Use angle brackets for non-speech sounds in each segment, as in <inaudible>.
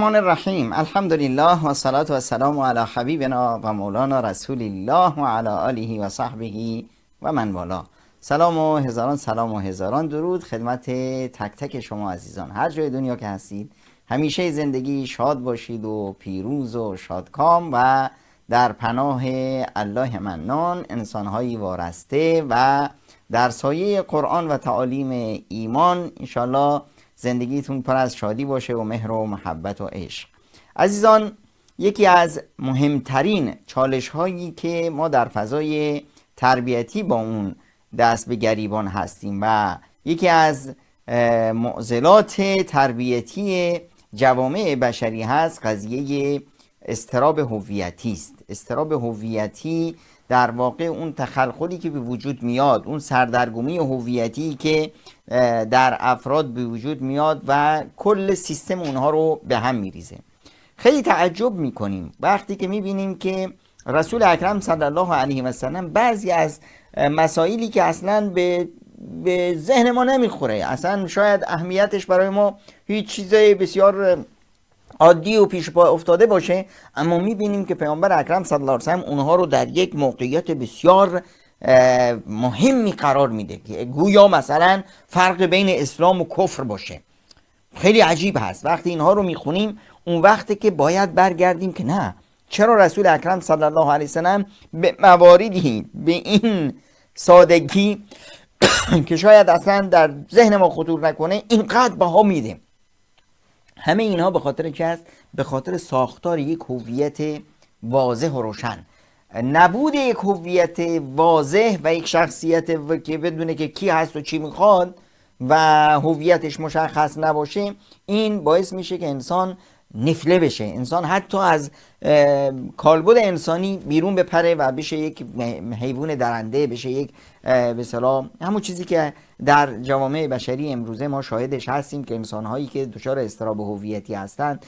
الرحمن الرحیم الحمدلله و صلات و سلام علی حبیبنا و مولانا رسول الله و علی آله و صحبه و من والا سلام و هزاران سلام و هزاران درود خدمت تک تک شما عزیزان هر جای دنیا که هستید همیشه زندگی شاد باشید و پیروز و شادکام و در پناه الله منان انسانهایی وارسته و در سایه قرآن و تعالیم ایمان انشالله زندگیتون پر از شادی باشه و مهر و محبت و عشق عزیزان یکی از مهمترین چالش هایی که ما در فضای تربیتی با اون دست به گریبان هستیم و یکی از معضلات تربیتی جوامع بشری هست قضیه استراب هویتی است استراب هویتی در واقع اون تخلخلی که به وجود میاد اون سردرگمی هویتی که در افراد به وجود میاد و کل سیستم اونها رو به هم میریزه خیلی تعجب میکنیم وقتی که میبینیم که رسول اکرم صلی الله علیه و سلم بعضی از مسائلی که اصلا به به ذهن ما نمیخوره اصلا شاید اهمیتش برای ما هیچ چیزای بسیار عادی و پیش پا افتاده باشه اما میبینیم که پیامبر اکرم صلی الله علیه وسلم اونها رو در یک موقعیت بسیار مهمی قرار میده که گویا مثلا فرق بین اسلام و کفر باشه خیلی عجیب هست وقتی اینها رو میخونیم اون وقتی که باید برگردیم که نه چرا رسول اکرم صلی الله علیه وسلم به مواردی به این سادگی <coughs> که شاید اصلا در ذهن ما خطور نکنه اینقدر بها میده همه اینها به خاطر چه است به خاطر ساختار یک هویت واضح و روشن نبود یک هویت واضح و یک شخصیت و که بدونه که کی هست و چی میخواد و هویتش مشخص نباشه این باعث میشه که انسان نفله بشه انسان حتی از کالبد انسانی بیرون بپره و بشه یک حیوان درنده بشه یک به همون چیزی که در جوامع بشری امروزه ما شاهدش هستیم که هایی که دچار استراب هویتی هستند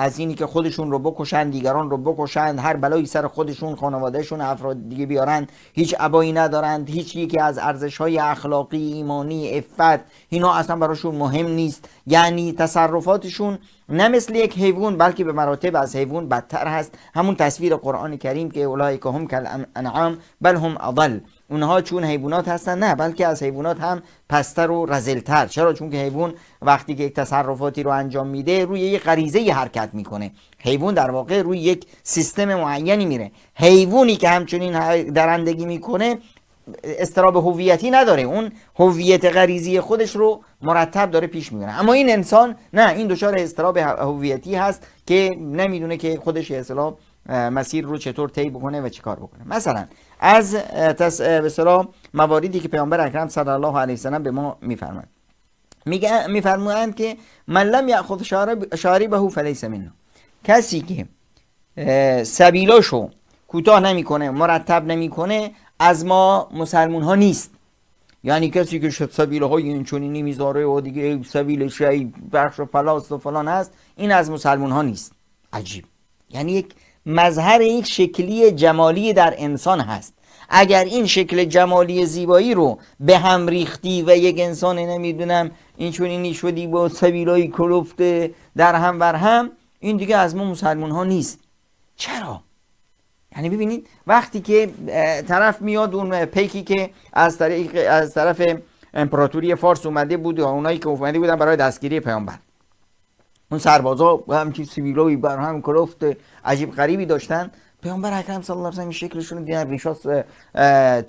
از اینی که خودشون رو بکشن دیگران رو بکشند هر بلایی سر خودشون خانوادهشون افراد دیگه بیارن هیچ ابایی ندارند هیچ یکی از ارزش های اخلاقی ایمانی افت اینا اصلا براشون مهم نیست یعنی تصرفاتشون نه مثل یک حیوان بلکه به مراتب از حیوان بدتر هست همون تصویر قرآن کریم که که هم کالانعام بل هم اضل اونها چون حیوانات هستن نه بلکه از حیوانات هم پستر و رزلتر چرا چون که حیوان وقتی که یک تصرفاتی رو انجام میده روی یک غریزه حرکت میکنه حیوان در واقع روی یک سیستم معینی میره حیوانی که همچنین درندگی میکنه استراب هویتی نداره اون هویت غریزی خودش رو مرتب داره پیش میبره اما این انسان نه این دچار استراب هویتی هست که نمیدونه که خودش اصطلاح مسیر رو چطور طی بکنه و چیکار بکنه مثلا از تس مواردی که پیامبر اکرم صلی الله علیه و به ما میفرماند. میگه میفرمایند که من لم یأخذ شاری بهو فلیس منه کسی که سبیلاشو کوتاه نمیکنه مرتب نمیکنه از ما مسلمون ها نیست یعنی کسی که شد سبیله های اینچنینی و دیگه سبیل شعی بخش و پلاست و فلان هست این از مسلمون ها نیست عجیب یعنی یک مظهر یک شکلی جمالی در انسان هست اگر این شکل جمالی زیبایی رو به هم ریختی و یک انسان نمیدونم این چون اینی شدی با سبیلای کلوفته در هم بر هم این دیگه از ما مسلمان ها نیست چرا؟ یعنی ببینید وقتی که طرف میاد اون پیکی که از, از طرف امپراتوری فارس اومده بود و اونایی که اومده بودن برای دستگیری پیامبر اون سربازا همچین سیویلوی بر هم کلفت عجیب غریبی داشتن پیامبر اکرم صلی الله علیه و آله شکلشون دیدن ریشاس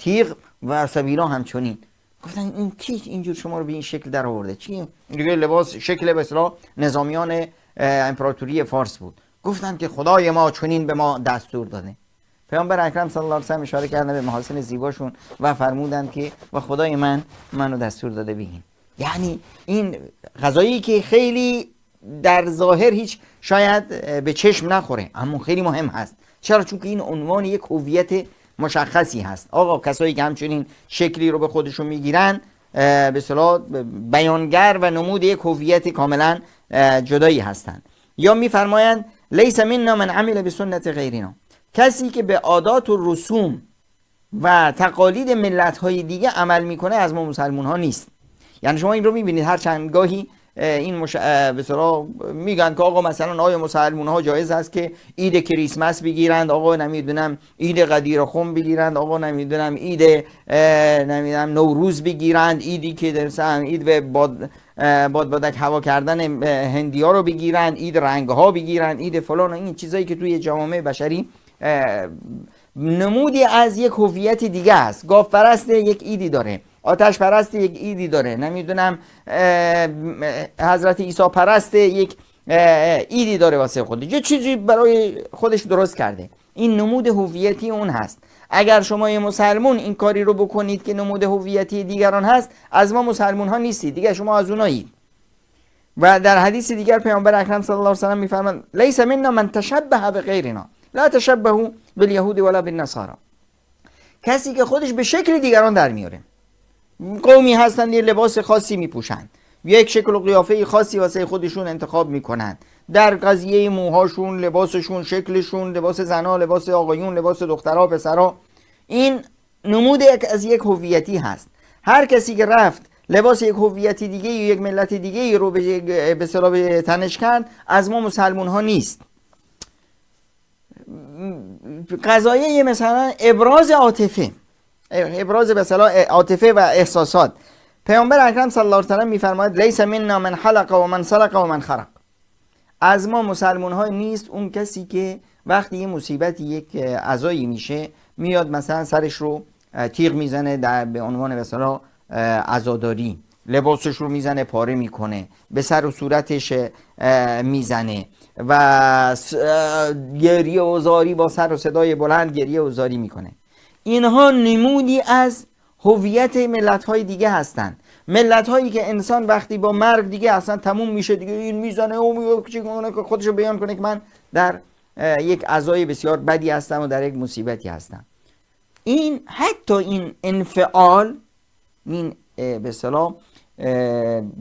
تیغ و سویلا همچنین گفتن این کی اینجور شما رو به این شکل در آورده چی دیگه لباس شکل به اصطلاح نظامیان امپراتوری فارس بود گفتن که خدای ما چنین به ما دستور داده پیامبر اکرم صلی الله علیه و اشاره کردن به محاسن زیباشون و فرمودند که و خدای من منو دستور داده ببین یعنی این غذایی که خیلی در ظاهر هیچ شاید به چشم نخوره اما خیلی مهم هست چرا چون این عنوان یک هویت مشخصی هست آقا کسایی که همچنین شکلی رو به خودشون میگیرن به صلاح بیانگر و نمود یک هویت کاملا جدایی هستند یا میفرمایند لیس منا من عمل به سنت غیرنا کسی که به عادات و رسوم و تقالید ملت های دیگه عمل میکنه از ما مسلمون ها نیست یعنی شما این رو میبینید هر چند گاهی این مش... میگن که آقا مثلا آیا مسلمون ها جایز هست که عید کریسمس بگیرند آقا نمیدونم عید قدیر خون بگیرند آقا نمیدونم ایده نمیدونم نوروز بگیرند ایدی که درسن عید به باد باد بادک هوا کردن هندی ها رو بگیرند اید رنگ ها بگیرند ایده فلان این چیزایی که توی جامعه بشری نمودی از یک هویت دیگه است فرست یک ایدی داره آتش پرست یک ایدی داره نمیدونم حضرت عیسی پرست یک ایدی داره واسه خودش یه چیزی برای خودش درست کرده این نمود هویتی اون هست اگر شما یه مسلمون این کاری رو بکنید که نمود هویتی دیگران هست از ما مسلمون ها نیستید دیگه شما از اونایید و در حدیث دیگر پیامبر اکرم صلی الله علیه و سلم میفرمان لیس منا من تشبه به غیرنا لا تشبهوا بالیهود ولا بالنصاری کسی که خودش به شکل دیگران در میاره قومی هستند یه لباس خاصی میپوشند یک شکل و قیافه خاصی واسه خودشون انتخاب میکنند در قضیه موهاشون لباسشون شکلشون لباس زنا لباس آقایون لباس دخترها پسرها این نمود از یک هویتی هست هر کسی که رفت لباس یک هویت دیگه یا یک ملت دیگه رو به سراب تنش کرد از ما مسلمون ها نیست قضایه مثلا ابراز عاطفه ابراز به صلاح عاطفه و احساسات پیامبر اکرم صلی الله علیه و میفرماید لیس منا من حلق و من سلق و من خرق از ما مسلمان های نیست اون کسی که وقتی یه مصیبتی یک عزایی میشه میاد مثلا سرش رو تیغ میزنه در به عنوان مثلا عزاداری لباسش رو میزنه پاره میکنه به سر و صورتش میزنه و گریه و زاری با سر و صدای بلند گریه و زاری میکنه اینها نمودی از هویت ملت های دیگه هستند ملت هایی که انسان وقتی با مرگ دیگه اصلا تموم میشه دیگه این میزانه او میگه که رو بیان کنه که من در یک عزای بسیار بدی هستم و در یک مصیبتی هستم این حتی این انفعال این به سلام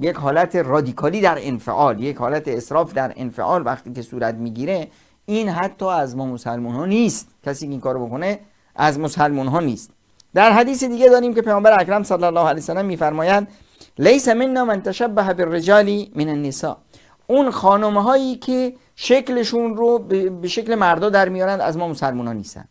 یک حالت رادیکالی در انفعال یک حالت اسراف در انفعال وقتی که صورت میگیره این حتی از ما مسلمان ها نیست کسی این کارو بکنه از مسلمان ها نیست در حدیث دیگه داریم که پیامبر اکرم صلی الله علیه و سلم میفرمایند لیس منا من تشبه بالرجال من النساء اون خانم هایی که شکلشون رو به شکل مردا در میارند از ما مسلمان ها نیستن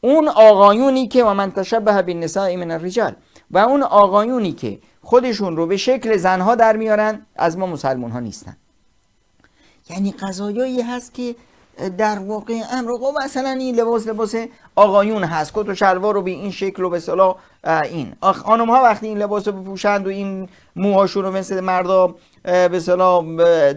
اون آقایونی که و من تشبه بالنساء من الرجال و اون آقایونی که خودشون رو به شکل زنها در میارن از ما مسلمان ها نیستن یعنی قضایایی هست که در واقع امر مثلا این لباس لباس آقایون هست کت و شلوار رو به این شکل و به صلاح این خانم ها وقتی این لباس رو بپوشند و این موهاشون رو مثل مردا به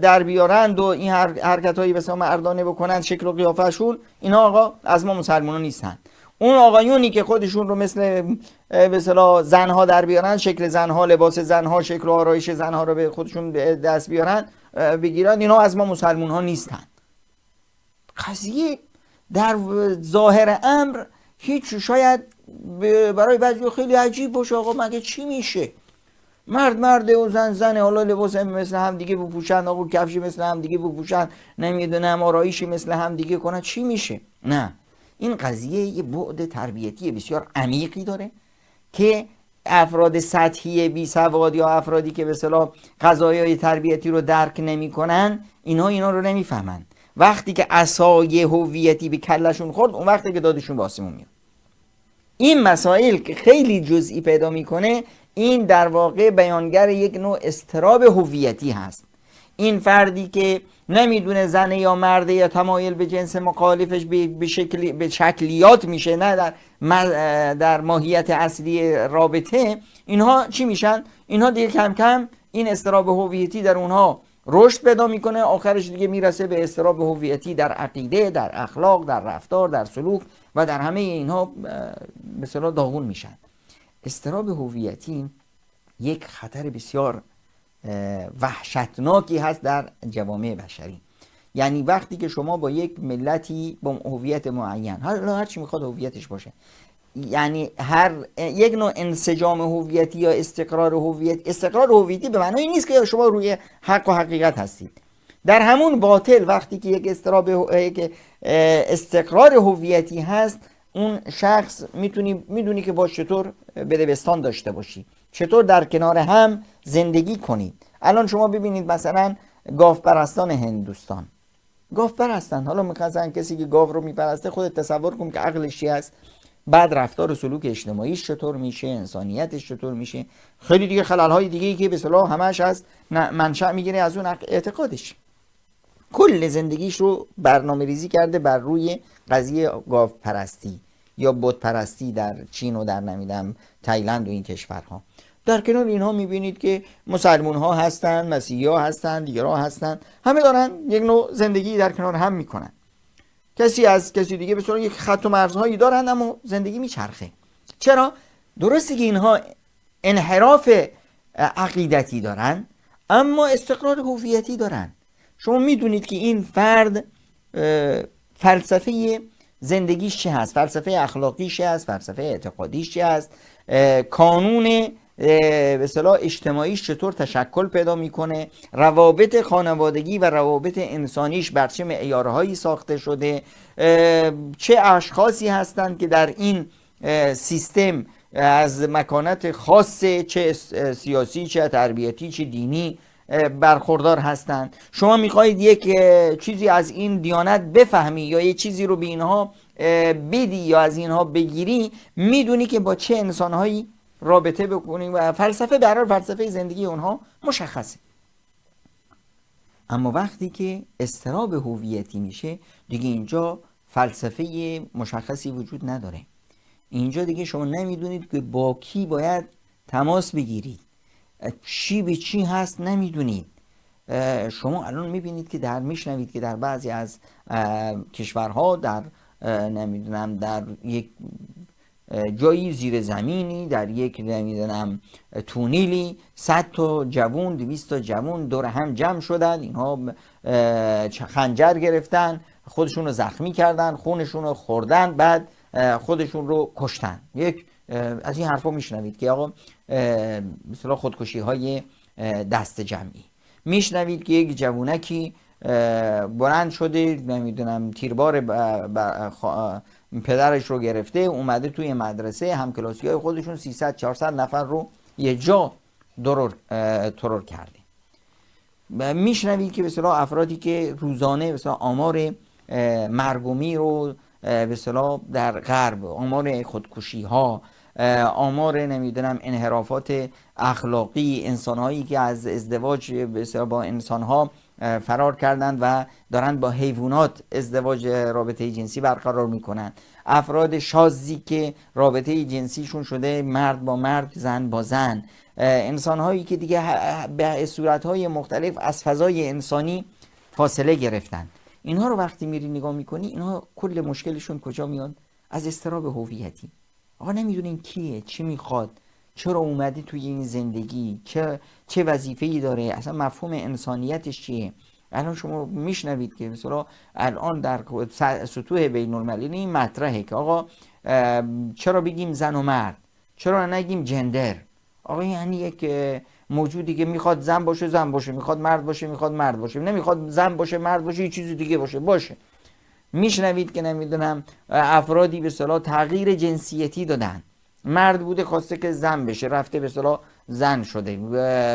در بیارند و این حرکت هایی به مردانه بکنند شکل و قیافشون اینا آقا از ما مسلمان نیستند اون آقایونی که خودشون رو مثل به زنها در بیارن شکل زنها لباس زنها شکل و آرایش زنها رو به خودشون دست بیارن بگیرند، اینا از ما مسلمون ها نیستند قضیه در ظاهر امر هیچ شاید برای بعضی خیلی عجیب باشه آقا مگه چی میشه مرد مرده و زن زنه حالا لباس هم مثل هم دیگه بپوشن آقا کفش مثل هم دیگه بپوشن نمیدونم آرایشی مثل هم دیگه کنن چی میشه نه این قضیه یه بعد تربیتی بسیار عمیقی داره که افراد سطحی بی سواد یا افرادی که به صلاح قضایه تربیتی رو درک کنن اینها اینا رو نمیفهمن وقتی که اسای هویتی به کلشون خورد اون وقتی که دادشون باسیمون میاد این مسائل که خیلی جزئی پیدا میکنه این در واقع بیانگر یک نوع استراب هویتی هست این فردی که نمیدونه زنه یا مرده یا تمایل به جنس مخالفش به, شکلی، به شکلیات میشه نه در, در ماهیت اصلی رابطه اینها چی میشن؟ اینها دیگه کم کم این استراب هویتی در اونها رشد پیدا میکنه آخرش دیگه میرسه به استراب هویتی در عقیده در اخلاق در رفتار در سلوک و در همه اینها به داغون میشن استراب هویتی یک خطر بسیار وحشتناکی هست در جوامع بشری یعنی وقتی که شما با یک ملتی با هویت معین حالا هر چی میخواد هویتش باشه یعنی هر یک نوع انسجام هویتی یا استقرار هویت استقرار هویتی به معنی نیست که شما روی حق و حقیقت هستید در همون باطل وقتی که یک استقرار هویتی هست اون شخص میتونی میدونی که با چطور بدبستان داشته باشی چطور در کنار هم زندگی کنید الان شما ببینید مثلا گاف پرستان هندوستان گاف پرستان حالا میخواستن کسی که گاو رو میپرسته خودت تصور کن که عقلش چی هست بعد رفتار و سلوک اجتماعیش چطور میشه انسانیتش چطور میشه خیلی دیگه خلل های دیگه ای که به صلاح همش از منشأ میگیره از اون اعتقادش کل زندگیش رو برنامه ریزی کرده بر روی قضیه گاف پرستی یا بت پرستی در چین و در نمیدم تایلند و این کشورها در کنار اینها میبینید که مسلمون ها هستن مسیحی ها هستن دیگرها هستن همه دارن یک نوع زندگی در کنار هم میکنن کسی از کسی دیگه به صورت یک خط و مرزهایی دارند اما زندگی میچرخه چرا درسته که اینها انحراف عقیدتی دارن اما استقرار هویتی دارن شما میدونید که این فرد فلسفه زندگیش چه هست فلسفه اخلاقیش چه هست فلسفه اعتقادیش چه هست قانون به صلاح اجتماعیش چطور تشکل پیدا میکنه روابط خانوادگی و روابط انسانیش بر چه معیارهایی ساخته شده چه اشخاصی هستند که در این سیستم از مکانت خاص چه سیاسی چه تربیتی چه دینی برخوردار هستند شما میخواهید یک چیزی از این دیانت بفهمی یا یه چیزی رو به اینها بدی یا از اینها بگیری میدونی که با چه انسانهایی رابطه بکنیم و فلسفه برای فلسفه زندگی اونها مشخصه اما وقتی که استراب هویتی میشه دیگه اینجا فلسفه مشخصی وجود نداره اینجا دیگه شما نمیدونید که با کی باید تماس بگیرید چی به چی هست نمیدونید شما الان میبینید که در میشنوید که در بعضی از کشورها در نمیدونم در یک جایی زیر زمینی در یک نمیدونم تونیلی 100 تا جوون 200 تا جوون دور هم جمع شدن اینها خنجر گرفتن خودشون رو زخمی کردن خونشون رو خوردن بعد خودشون رو کشتن یک از این حرفا میشنوید که آقا مثلا خودکشی های دست جمعی میشنوید که یک جوونکی بلند شده نمیدونم تیربار پدرش رو گرفته اومده توی مدرسه همکلاسی های خودشون 300 400 نفر رو یه جا درور ترور کرده میشنوید که به افرادی که روزانه به آمار مرگومی رو به در غرب آمار خودکشی ها آمار نمیدونم انحرافات اخلاقی انسانهایی که از ازدواج با انسانها فرار کردن و دارند با حیوانات ازدواج رابطه جنسی برقرار میکنند افراد شازی که رابطه جنسیشون شده مرد با مرد زن با زن انسان هایی که دیگه به صورت های مختلف از فضای انسانی فاصله گرفتند اینها رو وقتی میری نگاه میکنی اینها کل مشکلشون کجا میاد از استراب هویتی آقا نمیدونین کیه چی میخواد چرا اومده توی این زندگی چه چه وظیفه ای داره اصلا مفهوم انسانیتش چیه الان شما میشنوید که مثلا الان در سطوح بین این مطرحه که آقا چرا بگیم زن و مرد چرا نگیم جندر آقا یعنی یک موجودی که میخواد زن باشه زن باشه میخواد مرد باشه میخواد مرد باشه نمیخواد زن باشه مرد باشه یه چیز دیگه باشه باشه میشنوید که نمیدونم افرادی به صلاح تغییر جنسیتی دادن مرد بوده خواسته که زن بشه رفته به صلاح زن شده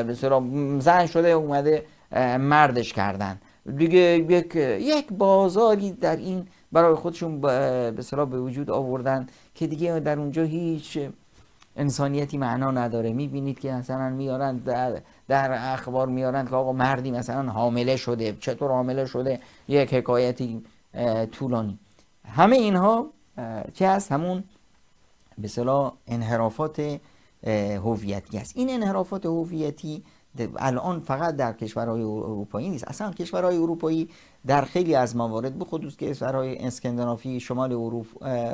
به صلاح زن شده اومده مردش کردن دیگه یک, یک بازاری در این برای خودشون به صلاح به وجود آوردن که دیگه در اونجا هیچ انسانیتی معنا نداره میبینید که مثلا میارن در, اخبار میارن که آقا مردی مثلا حامله شده چطور حامله شده یک حکایتی طولانی همه اینها چه هست همون به صلاح انحرافات هویتی است این انحرافات هویتی الان فقط در کشورهای اروپایی نیست اصلا کشورهای اروپایی در خیلی از موارد به خصوص کشورهای اسکندنافی شمال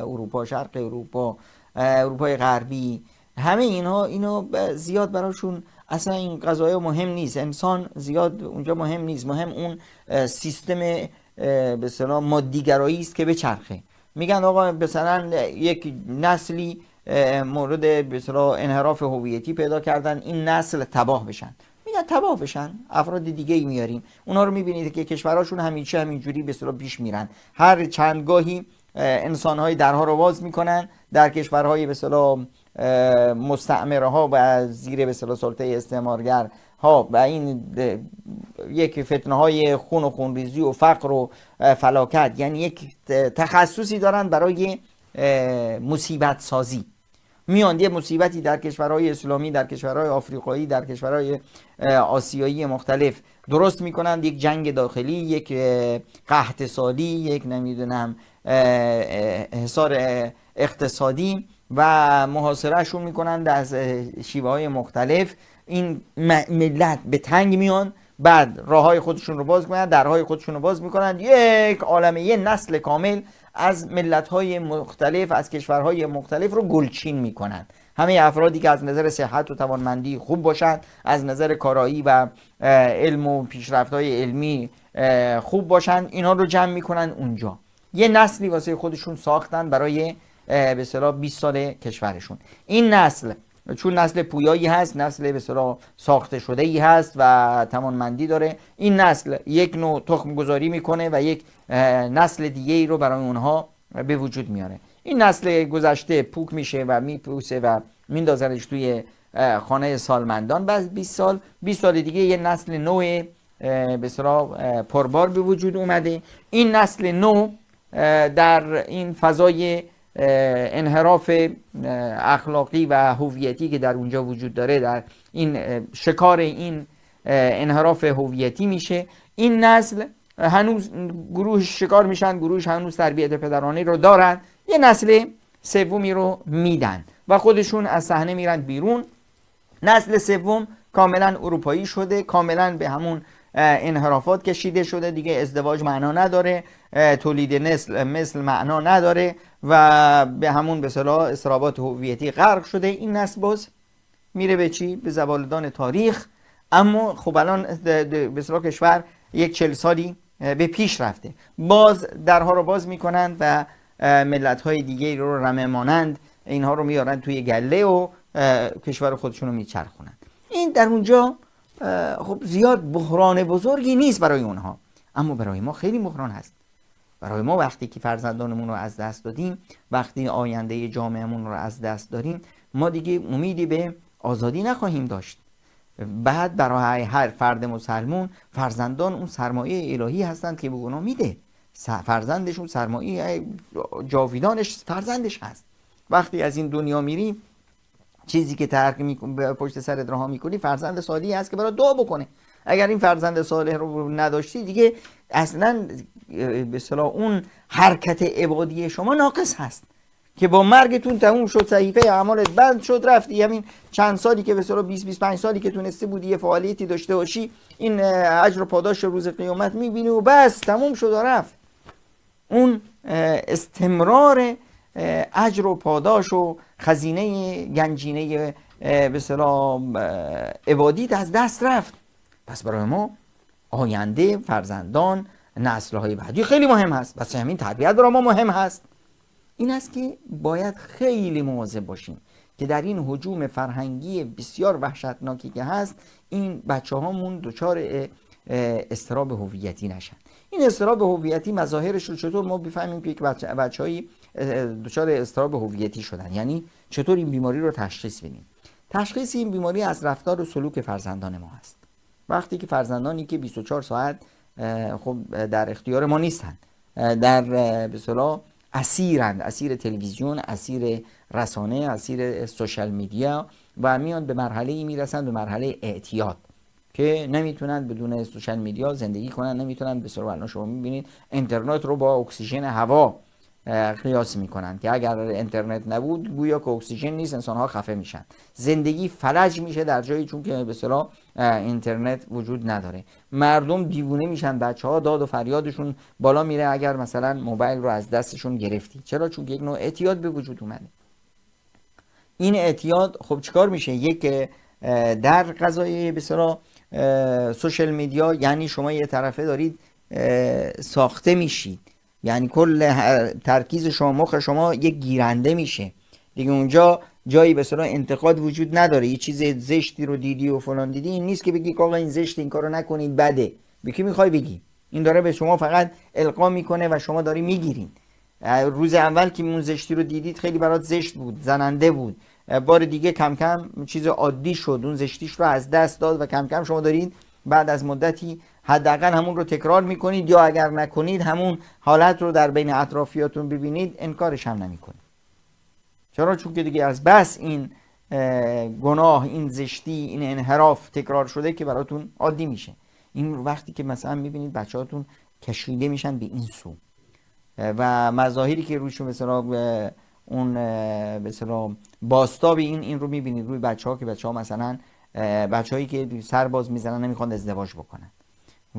اروپا شرق اروپا اروپای غربی همه اینها اینو زیاد براشون اصلا این قضایه مهم نیست انسان زیاد اونجا مهم نیست مهم اون سیستم به مادیگرایی است که به چرخه میگن آقا مثلا یک نسلی مورد انحراف هویتی پیدا کردن این نسل تباه بشن میگن تباه بشن افراد دیگه ای میاریم اونها رو میبینید که کشورهاشون همیشه همینجوری به اصطلاح پیش میرن هر چندگاهی انسانهای درها رو باز میکنن در کشورهای به مستعمره ها و زیر به سلطه استعمارگر ها خب، و این یک فتنه های خون و خونریزی و فقر و فلاکت یعنی یک تخصصی دارن برای مصیبت سازی میان یه مصیبتی در کشورهای اسلامی در کشورهای آفریقایی در کشورهای آسیایی مختلف درست میکنند یک جنگ داخلی یک قحط یک نمیدونم حصار اقتصادی و محاصرهشون میکنند از شیوه های مختلف این ملت به تنگ میان بعد راه های خودشون رو باز میکنن درهای خودشون رو باز میکنند. یک عالمه یه نسل کامل از ملت های مختلف از کشورهای مختلف رو گلچین میکنند. همه افرادی که از نظر صحت و توانمندی خوب باشند از نظر کارایی و علم و پیشرفت های علمی خوب باشند اینا رو جمع میکنند اونجا یه نسلی واسه خودشون ساختن برای به 20 سال کشورشون این نسل چون نسل پویایی هست نسل به ساخته شده ای هست و تمانمندی داره این نسل یک نوع تخم گذاری میکنه و یک نسل دیگه ای رو برای اونها به وجود میاره این نسل گذشته پوک میشه و میپوسه و میندازنش توی خانه سالمندان بعد 20 سال 20 سال دیگه یه نسل نوع به پربار به وجود اومده این نسل نو در این فضای انحراف اخلاقی و هویتی که در اونجا وجود داره در این شکار این انحراف هویتی میشه این نسل هنوز گروه شکار میشن گروه هنوز تربیت پدرانه رو دارن یه نسل سومی رو میدن و خودشون از صحنه میرن بیرون نسل سوم کاملا اروپایی شده کاملا به همون انحرافات کشیده شده دیگه ازدواج معنا نداره تولید نسل مثل معنا نداره و به همون به صلاح استرابات هویتی غرق شده این نسل باز میره به چی به زبالدان تاریخ اما خب الان به صلاح کشور یک چل سالی به پیش رفته باز درها رو باز میکنند و ملت های دیگه رو رمه مانند اینها رو میارن توی گله و کشور خودشون رو میچرخونند این در اونجا خب زیاد بحران بزرگی نیست برای اونها اما برای ما خیلی بحران هست برای ما وقتی که فرزندانمون رو از دست دادیم وقتی آینده جامعهمون رو از دست داریم ما دیگه امیدی به آزادی نخواهیم داشت بعد برای هر فرد مسلمون فرزندان اون سرمایه الهی هستند که به میده فرزندشون سرمایه جاویدانش فرزندش هست وقتی از این دنیا میری چیزی که ترک می... پشت سرت رها میکنی فرزند سالی هست که برای دعا بکنه اگر این فرزند صالح رو نداشتی دیگه اصلا به اون حرکت عبادی شما ناقص هست که با مرگتون تموم شد صحیفه اعمالت بند شد رفتی همین چند سالی که به صلاح 20 25 سالی که تونسته بودی یه فعالیتی داشته باشی این اجر و پاداش روز قیامت میبینی و بس تموم شد و رفت اون استمرار اجر و پاداش و خزینه گنجینه به صلاح عبادیت از دست رفت پس برای ما آینده فرزندان نسلهای بعدی خیلی مهم هست پس همین تربیت برای ما مهم هست این است که باید خیلی مواظب باشیم که در این حجوم فرهنگی بسیار وحشتناکی که هست این بچه هامون دچار استراب هویتی نشن این استراب هویتی مظاهرش رو چطور ما بفهمیم که بچه, بچه هایی دچار استراب هویتی شدن یعنی چطور این بیماری رو تشخیص بدیم تشخیص این بیماری از رفتار و سلوک فرزندان ما هست وقتی که فرزندانی که 24 ساعت خب در اختیار ما نیستن در به صلاح اسیرند اسیر تلویزیون اسیر رسانه اسیر سوشال میدیا و میان به مرحله ای میرسند به مرحله اعتیاد که نمیتونند بدون سوشال میدیا زندگی کنن نمیتونند به صورت شما میبینید اینترنت رو با اکسیژن هوا قیاس میکنن که اگر اینترنت نبود گویا که اکسیژن نیست انسان ها خفه میشن زندگی فلج میشه در جایی چون که به صلاح اینترنت وجود نداره مردم دیوونه میشن بچه ها داد و فریادشون بالا میره اگر مثلا موبایل رو از دستشون گرفتی چرا چون یک نوع اعتیاد به وجود اومده این اعتیاد خب چیکار میشه یک در غذای به سوشل میدیا یعنی شما یه طرفه دارید ساخته میشید یعنی کل ترکیز شما مخ شما یک گیرنده میشه دیگه اونجا جایی به صلاح انتقاد وجود نداره یه چیز زشتی رو دیدی و فلان دیدی این نیست که بگی آقا این زشت این کارو نکنید بده به میخوای بگی این داره به شما فقط القا میکنه و شما داری میگیرین روز اول که اون زشتی رو دیدید خیلی برات زشت بود زننده بود بار دیگه کم کم چیز عادی شد اون زشتیش رو از دست داد و کم کم شما دارید بعد از مدتی حداقل همون رو تکرار میکنید یا اگر نکنید همون حالت رو در بین اطرافیاتون ببینید انکارش هم نمیکنید چرا چون که دیگه از بس این گناه این زشتی این انحراف تکرار شده که براتون عادی میشه این وقتی که مثلا میبینید بچهاتون کشیده میشن به این سو و مظاهری که روش مثلا اون مثلا باستاب این این رو میبینید روی بچه ها که بچه ها مثلا هایی که سرباز میزنن نمیخوان ازدواج بکنن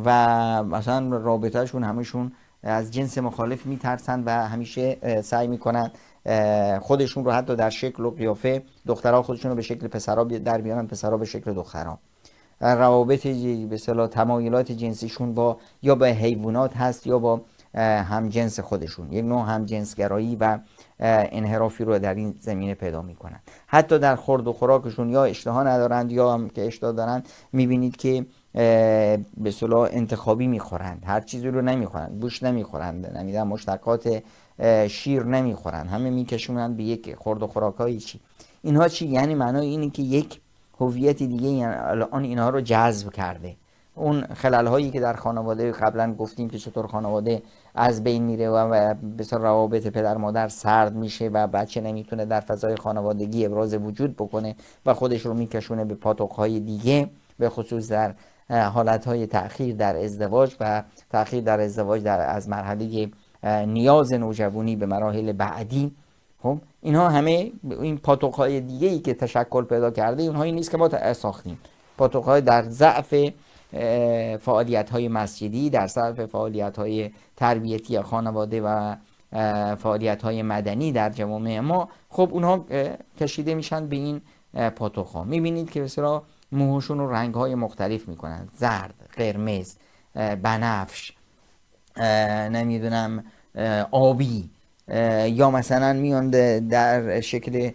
و مثلا رابطهشون همشون از جنس مخالف میترسن و همیشه سعی میکنن خودشون رو حتی در شکل و قیافه دخترها خودشون رو به شکل پسرها در بیارن پسرها به شکل دخترها روابط به صلاح تمایلات جنسیشون با یا به حیوانات هست یا با هم جنس خودشون یک نوع همجنسگرایی و انحرافی رو در این زمینه پیدا میکنن حتی در خورد و خوراکشون یا اشتها ندارند یا هم که اشتها دارند میبینید که به صلاح انتخابی میخورند هر چیزی رو نمیخورند بوش نمیخورند نمیدن مشتقات شیر نمیخورند همه میکشونند به یک خورد و خوراکایی چی اینها چی یعنی معنای اینه که یک هویت دیگه یعنی اینها رو جذب کرده اون خلال هایی که در خانواده قبلا گفتیم که چطور خانواده از بین میره و بسیار روابط پدر مادر سرد میشه و بچه نمیتونه در فضای خانوادگی ابراز وجود بکنه و خودش رو میکشونه به پاتوق های دیگه به خصوص در حالت های تاخیر در ازدواج و تاخیر در ازدواج در از مرحله نیاز نوجوانی به مراحل بعدی خب اینها همه این پاتوق های دیگه ای که تشکل پیدا کرده هایی نیست که ما ساختیم پاتوق های در ضعف فعالیت های مسجدی در صرف فعالیت های تربیتی خانواده و فعالیت های مدنی در جوامع ما خب اونها کشیده میشن به این پاتوق ها میبینید که بسیار موهاشون رو رنگ های مختلف میکنن زرد قرمز بنفش نمیدونم آبی یا مثلا میان در شکل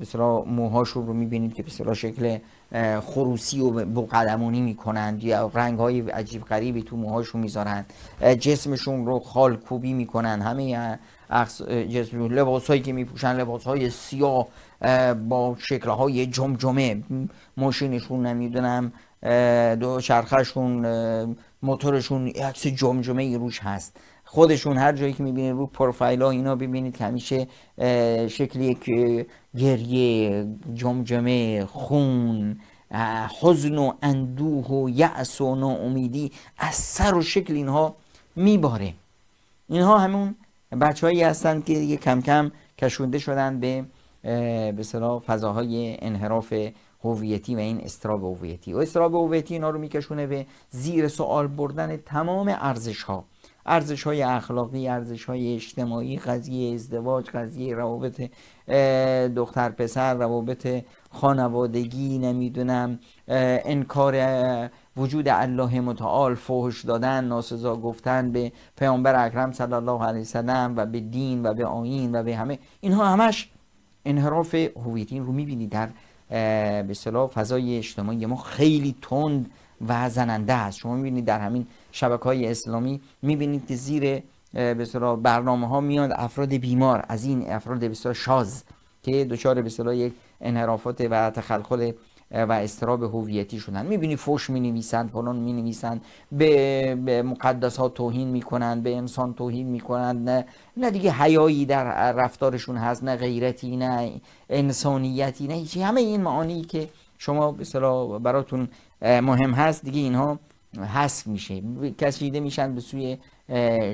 بسیار موهاشون رو میبینید که بسیار شکل خروسی و می میکنند یا رنگ های عجیب غریبی تو موهاشون میذارند جسمشون رو خالکوبی میکنند همه جسم لباس هایی که میپوشن لباس های سیاه با شکلهای جمجمه ماشینشون نمیدونم دو چرخشون موتورشون عکس جمجمه ای روش هست خودشون هر جایی که میبینید رو پروفایل ها اینا ببینید که همیشه شکل یک گریه جمجمه خون حزن و اندوه و یأس و ناامیدی از سر و شکل اینها میباره اینها همون بچههایی هستند که یه کم کم کشونده شدن به به فضاهای انحراف هویتی و این استراب هویتی و استراب هویتی اینا رو میکشونه به زیر سوال بردن تمام ارزش ها ارزش های اخلاقی ارزش های اجتماعی قضیه ازدواج قضیه روابط دختر پسر روابط خانوادگی نمیدونم انکار وجود الله متعال فحش دادن ناسزا گفتن به پیامبر اکرم صلی الله علیه وسلم و به دین و به آیین و به همه اینها همش انحراف هویتی رو میبینی در به صلاح فضای اجتماعی ما خیلی تند و زننده است شما میبینید در همین شبکه های اسلامی میبینید که زیر به برنامه ها میاد افراد بیمار از این افراد به شاز که دچار به یک انحرافات و تخلخل و استراب هویتی شدن میبینی فوش نویسند فلان نویسند به مقدس ها توهین میکنند به انسان توهین میکنند نه, نه دیگه حیایی در رفتارشون هست نه غیرتی نه انسانیتی نه هیچی همه این معانی که شما به براتون مهم هست دیگه اینها حذف میشه کشیده میشن به سوی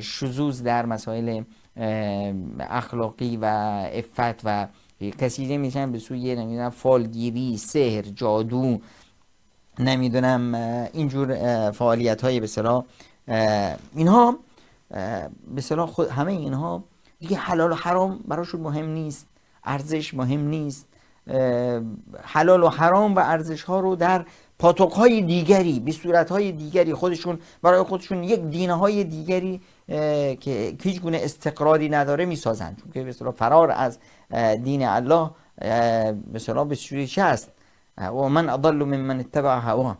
شزوز در مسائل اخلاقی و افت و کسی میشن به سوی نمیدونم فالگیری سهر، جادو نمیدونم اینجور فعالیت های به اینها به خود همه اینها دیگه حلال و حرام براشون مهم نیست ارزش مهم نیست حلال و حرام و ارزش ها رو در پاتوک های دیگری بی صورت های دیگری خودشون برای خودشون یک دینه های دیگری که هیچ گونه استقراری نداره میسازند چون که به فرار از دین الله به صلاح بسیاری هست و من اضل ممن اتبع هوا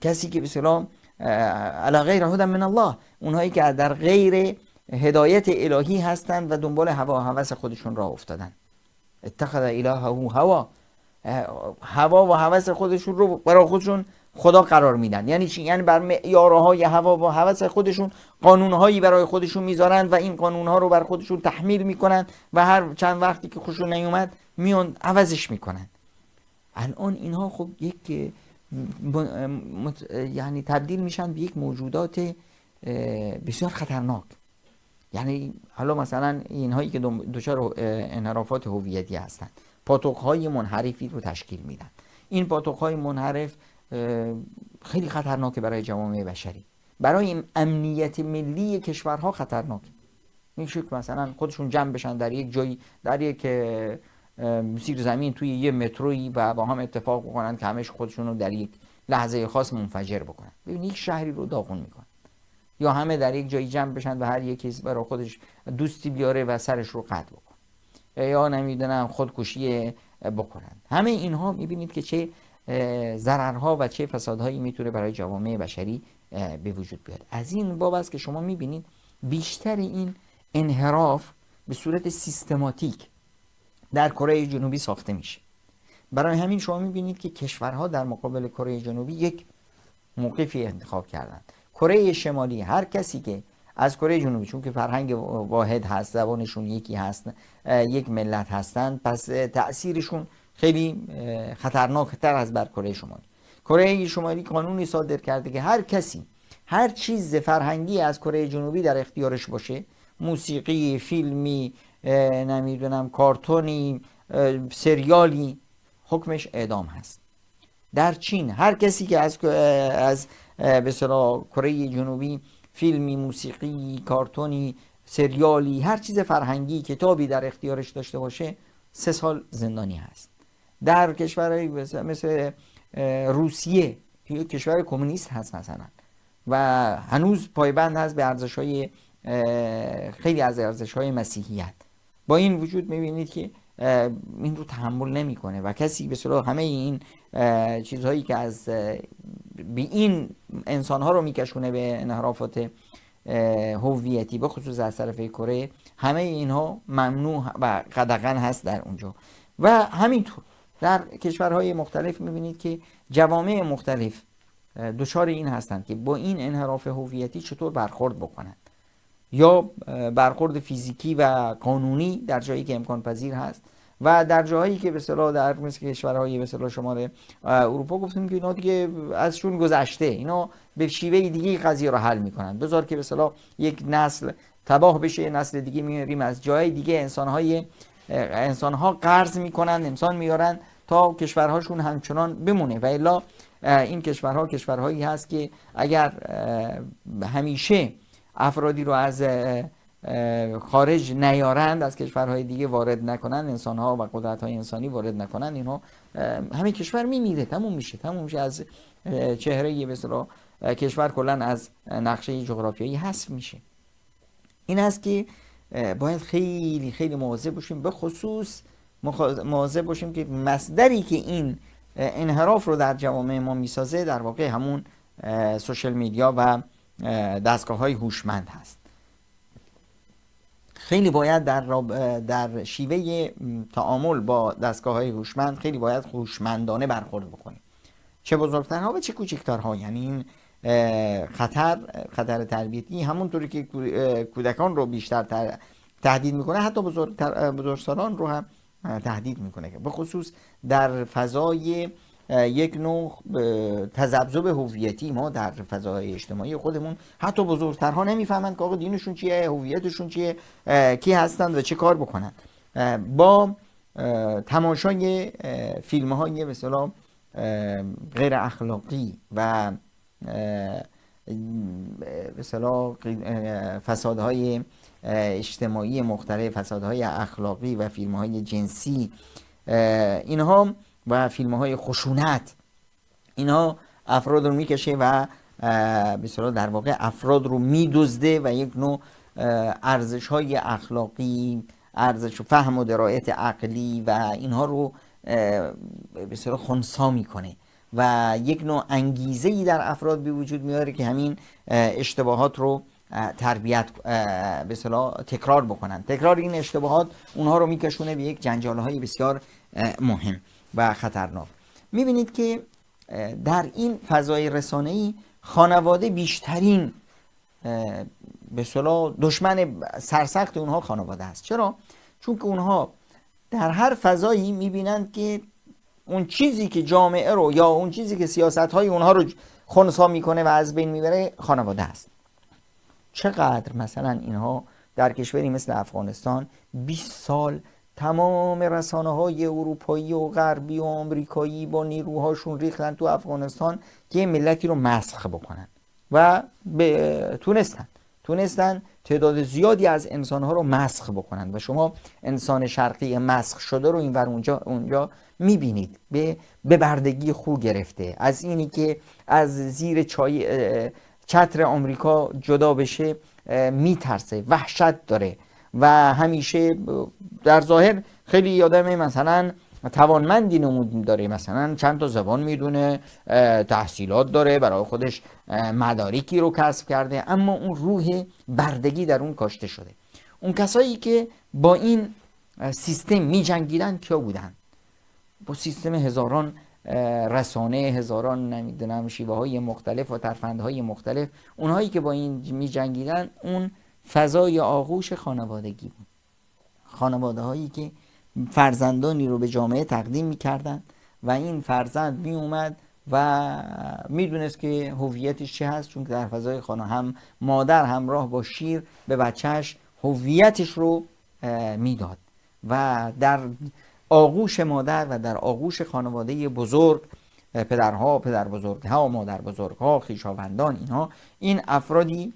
کسی که به صلاح علا غیر من الله اونهایی که در غیر هدایت الهی هستند و دنبال هوا و هوس خودشون را افتادن اتخذ الهه هوا هوا و هوس خودشون رو برای خودشون خدا قرار میدن یعنی چی یعنی بر معیارهای هوا و هوس خودشون قانونهایی برای خودشون میذارن و این قانونها رو بر خودشون تحمیل میکنن و هر چند وقتی که خوشون نیومد میان عوضش میکنن الان اینها خب یک یعنی تبدیل میشن به یک موجودات بسیار خطرناک یعنی حالا مثلا اینهایی که دچار انحرافات هویتی هستند پاتوق های منحرفی رو تشکیل میدن این پاتوق های منحرف خیلی خطرناکه برای جامعه بشری برای این امنیت ملی کشورها خطرناک این شکل مثلا خودشون جمع بشن در یک جایی در یک سیر زمین توی یه متروی و با هم اتفاق بکنن که همش خودشون رو در یک لحظه خاص منفجر بکنن ببینید یک شهری رو داغون میکنن یا همه در یک جایی جمع بشن و هر یکی برای خودش دوستی بیاره و سرش رو قطع بکنه یا نمیدونم خودکشی بکنن همه اینها میبینید که چه ضررها و چه فسادهایی میتونه برای جوامع بشری به وجود بیاد از این باب است که شما میبینید بیشتر این انحراف به صورت سیستماتیک در کره جنوبی ساخته میشه برای همین شما میبینید که کشورها در مقابل کره جنوبی یک موقفی انتخاب کردند کره شمالی هر کسی که از کره جنوبی چون که فرهنگ واحد هست زبانشون یکی هست یک ملت هستند پس تاثیرشون خیلی خطرناکتر از بر کره شمالی کره شمالی قانونی صادر کرده که هر کسی هر چیز فرهنگی از کره جنوبی در اختیارش باشه موسیقی فیلمی نمیدونم کارتونی سریالی حکمش اعدام هست در چین هر کسی که از از به کره جنوبی فیلمی موسیقی کارتونی سریالی هر چیز فرهنگی کتابی در اختیارش داشته باشه سه سال زندانی هست در کشورهای مثل روسیه که کشور کمونیست هست مثلا و هنوز پایبند هست به ارزش های خیلی از ارزش های مسیحیت با این وجود میبینید که این رو تحمل نمیکنه و کسی به صلاح همه این چیزهایی که از به این انسان ها رو میکشونه به انحرافات هویتی به خصوص از طرف کره همه اینها ممنوع و قدغن هست در اونجا و همینطور در کشورهای مختلف میبینید که جوامع مختلف دچار این هستند که با این انحراف هویتی چطور برخورد بکنند یا برخورد فیزیکی و قانونی در جایی که امکان پذیر هست و در جایی که به صلاح در مثل کشورهای به صلاح شمال اروپا گفتیم که اینا دیگه ازشون گذشته اینا به شیوه دیگه قضیه رو حل میکنن بذار که به صلاح یک نسل تباه بشه نسل دیگه میاریم از جای دیگه انسانهای انسانها قرض میکنن انسان میارن تا کشورهاشون همچنان بمونه و الا این کشورها کشورهایی هست که اگر همیشه افرادی رو از خارج نیارند از کشورهای دیگه وارد نکنند انسانها و قدرت های انسانی وارد نکنند اینها همه کشور میمیره تموم میشه تموم میشه از چهره به کشور کلا از نقشه جغرافیایی حذف میشه این است که باید خیلی خیلی مواظب باشیم به خصوص مواظب باشیم که مصدری که این انحراف رو در جوامع ما میسازه در واقع همون سوشل میدیا و دستگاه های هوشمند هست خیلی باید در, در شیوه تعامل با دستگاه های هوشمند خیلی باید هوشمندانه برخورد بکنیم چه بزرگترها و چه کوچکترها یعنی این خطر خطر تربیتی همونطوری که کودکان رو بیشتر تهدید میکنه حتی بزرگ بزرگسالان رو هم تهدید میکنه به خصوص در فضای یک نوع تذبذب هویتی ما در فضای اجتماعی خودمون حتی بزرگترها نمیفهمند که آقا دینشون چیه هویتشون چیه کی هستند و چه کار بکنن با تماشای فیلم های مثلا غیر اخلاقی و مثلا فسادهای اجتماعی مختلف فسادهای اخلاقی و فیلم های جنسی اینها و فیلم های خشونت اینها افراد رو میکشه و به در واقع افراد رو میدزده و یک نوع ارزش های اخلاقی ارزش فهم و درایت عقلی و اینها رو به صورت خونسا میکنه و یک نوع انگیزه ای در افراد به وجود میاره که همین اشتباهات رو تربیت به تکرار بکنن تکرار این اشتباهات اونها رو میکشونه به یک جنجال های بسیار مهم و خطرناک میبینید که در این فضای رسانه ای خانواده بیشترین به دشمن سرسخت اونها خانواده است چرا چون که اونها در هر فضایی میبینند که اون چیزی که جامعه رو یا اون چیزی که سیاست های اونها رو خونسا میکنه و از بین میبره خانواده است چقدر مثلا اینها در کشوری مثل افغانستان 20 سال تمام رسانه های اروپایی و غربی و آمریکایی با نیروهاشون ریختن تو افغانستان که یه ملتی رو مسخ بکنن و تونستن تونستن تعداد زیادی از انسانها رو مسخ بکنن و شما انسان شرقی مسخ شده رو اینور اونجا اونجا میبینید به بردگی خو گرفته از اینی که از زیر چای چتر آمریکا جدا بشه میترسه وحشت داره و همیشه در ظاهر خیلی یادمه مثلا توانمندی نمود داره مثلا چند تا زبان میدونه تحصیلات داره برای خودش مدارکی رو کسب کرده اما اون روح بردگی در اون کاشته شده اون کسایی که با این سیستم می جنگیدن کیا بودن با سیستم هزاران رسانه هزاران نمیدونم شیوه های مختلف و های مختلف اونهایی که با این می جنگیدن اون فضای آغوش خانوادگی بود خانواده هایی که فرزندانی رو به جامعه تقدیم میکردن و این فرزند می اومد و میدونست که هویتش چه هست چون که در فضای خانه هم مادر همراه با شیر به بچهش هویتش رو میداد و در آغوش مادر و در آغوش خانواده بزرگ پدرها پدر بزرگها مادر بزرگها خیشاوندان اینها این افرادی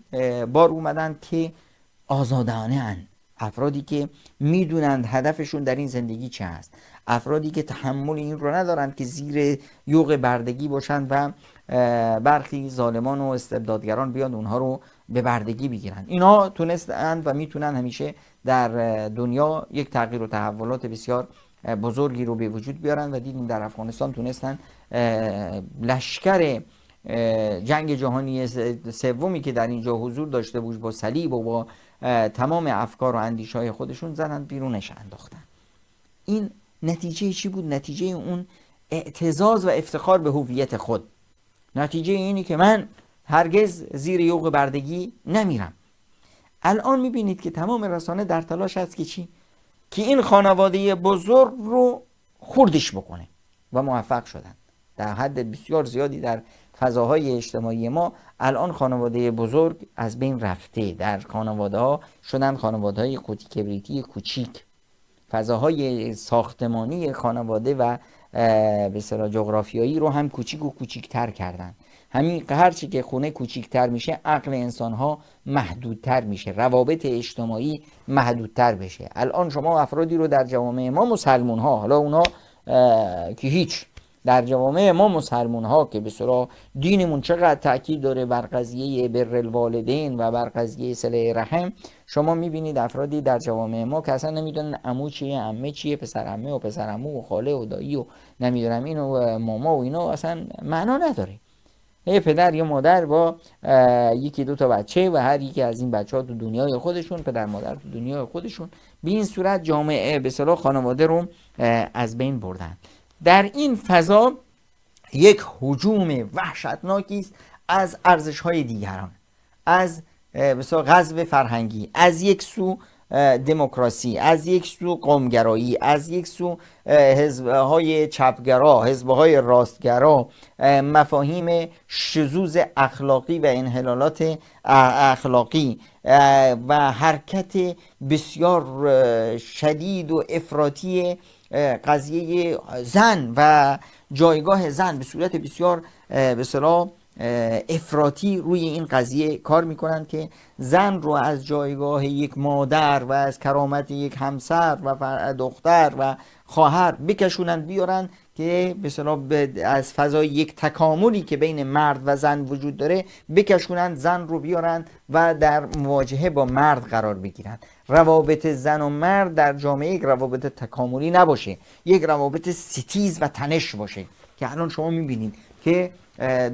بار اومدن که آزادانه اند افرادی که میدونند هدفشون در این زندگی چه هست افرادی که تحمل این رو ندارند که زیر یوغ بردگی باشند و برخی ظالمان و استبدادگران بیان اونها رو به بردگی بگیرند اینها تونستند و میتونن همیشه در دنیا یک تغییر و تحولات بسیار بزرگی رو به وجود بیارن و دیدیم در افغانستان تونستن لشکر جنگ جهانی سومی که در اینجا حضور داشته بود با صلیب و با تمام افکار و اندیشه های خودشون زدن بیرونش انداختن این نتیجه چی بود نتیجه اون اعتزاز و افتخار به هویت خود نتیجه اینی که من هرگز زیر یوغ بردگی نمیرم الان میبینید که تمام رسانه در تلاش هست که چی که این خانواده بزرگ رو خوردش بکنه و موفق شدن در حد بسیار زیادی در فضاهای اجتماعی ما الان خانواده بزرگ از بین رفته در خانواده ها شدن خانواده های قوتی کبریتی کوچیک فضاهای ساختمانی خانواده و به جغرافیایی رو هم کوچیک و تر کردن همین هرچی که خونه کوچیکتر میشه عقل انسان ها محدودتر میشه روابط اجتماعی محدودتر بشه الان شما افرادی رو در جوامع ما مسلمون ها حالا اونا که هیچ در جوامع ما مسلمون ها که به صورت دینمون چقدر تاکید داره بر قضیه بر الوالدین و بر قضیه سله رحم شما میبینید افرادی در جوامع ما که اصلا نمیدونن امو چیه امه چیه پسر امه و پسر و خاله و دایی و نمیدونم اینو ماما و اینا اصلا معنا نداره یه پدر یا مادر با یکی دو تا بچه و هر یکی از این بچه ها تو دنیای خودشون پدر مادر تو دنیای خودشون به این صورت جامعه به صلاح خانواده رو از بین بردن در این فضا یک حجوم وحشتناکی است از ارزش های دیگران از مثلا غزو فرهنگی از یک سو دموکراسی از یک سو قومگرایی از یک سو حزبهای چپگرا حزبهای راستگرا مفاهیم شزوز اخلاقی و انحلالات اخلاقی و حرکت بسیار شدید و افراطی قضیه زن و جایگاه زن به صورت بسیار به افراتی روی این قضیه کار میکنند که زن رو از جایگاه یک مادر و از کرامت یک همسر و دختر و خواهر بکشونند بیارن که به از فضای یک تکاملی که بین مرد و زن وجود داره بکشونند زن رو بیارند و در مواجهه با مرد قرار بگیرند روابط زن و مرد در جامعه یک روابط تکاملی نباشه یک روابط ستیز و تنش باشه که الان شما میبینید که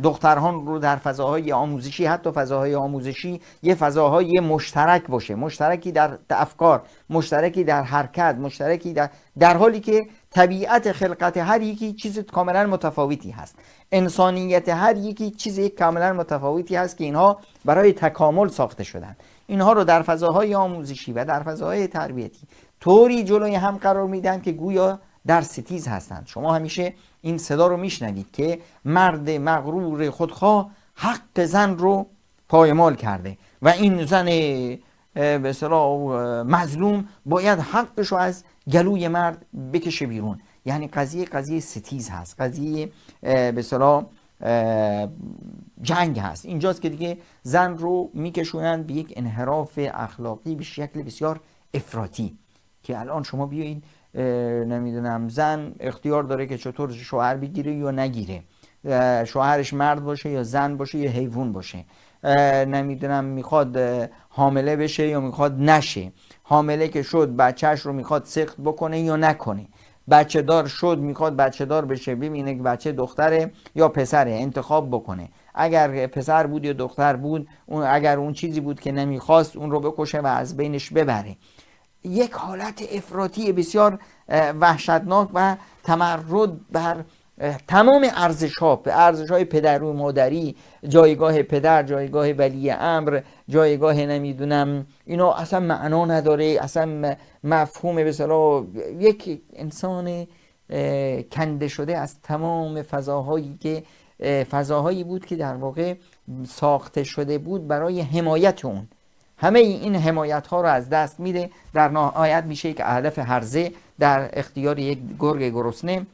دختران رو در فضاهای آموزشی حتی فضاهای آموزشی یه فضاهای مشترک باشه مشترکی در افکار مشترکی در حرکت مشترکی در در حالی که طبیعت خلقت هر یکی چیز کاملا متفاوتی هست انسانیت هر یکی چیز کاملا متفاوتی هست که اینها برای تکامل ساخته شدن اینها رو در فضاهای آموزشی و در فضاهای تربیتی طوری جلوی هم قرار میدن که گویا در ستیز هستند شما همیشه این صدا رو میشنوید که مرد مغرور خودخواه حق زن رو پایمال کرده و این زن به مظلوم باید حقش رو از گلوی مرد بکشه بیرون یعنی قضیه قضیه ستیز هست قضیه به جنگ هست اینجاست که دیگه زن رو میکشونند به یک انحراف اخلاقی به شکل بسیار افراطی که الان شما بیایید نمیدونم زن اختیار داره که چطور شوهر بگیره یا نگیره شوهرش مرد باشه یا زن باشه یا حیوان باشه نمیدونم میخواد حامله بشه یا میخواد نشه حامله که شد بچهش رو میخواد سخت بکنه یا نکنه بچه دار شد میخواد بچه دار بشه ببینه که بچه دختره یا پسره انتخاب بکنه اگر پسر بود یا دختر بود اگر اون چیزی بود که نمیخواست اون رو بکشه و از بینش ببره یک حالت افراطی بسیار وحشتناک و تمرد بر تمام ارزش ها ارزش های پدر و مادری جایگاه پدر جایگاه ولی امر جایگاه نمیدونم اینا اصلا معنا نداره اصلا مفهوم به یک انسان کنده شده از تمام فضاهایی که فضاهایی بود که در واقع ساخته شده بود برای حمایت اون همه این حمایت ها رو از دست میده در نهایت میشه یک هدف هرزه در اختیار یک گرگ گرسنه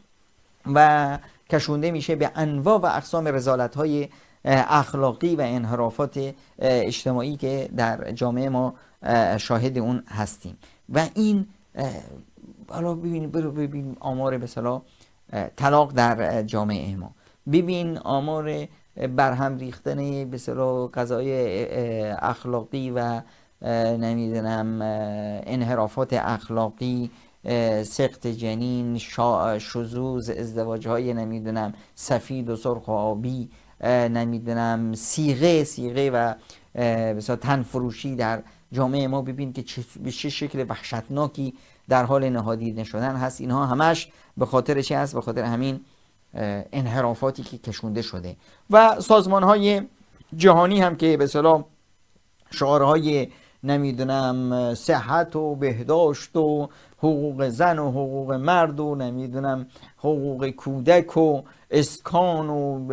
و کشونده میشه به انواع و اقسام رزالت های اخلاقی و انحرافات اجتماعی که در جامعه ما شاهد اون هستیم و این حالا ببین برو ببین آمار به طلاق در جامعه ما ببین آمار برهم ریختن به قضای اخلاقی و نمیدونم انحرافات اخلاقی سخت جنین شزوز ازدواج های نمیدونم سفید و سرخ و آبی نمیدونم سیغه سیغه و مثلا فروشی در جامعه ما ببین که به چه شکل وحشتناکی در حال نهادی شدن هست اینها همش به خاطر چی هست به خاطر همین انحرافاتی که کشونده شده و سازمان های جهانی هم که به صلاح شعارهای نمیدونم صحت و بهداشت و حقوق زن و حقوق مرد و نمیدونم حقوق کودک و اسکان و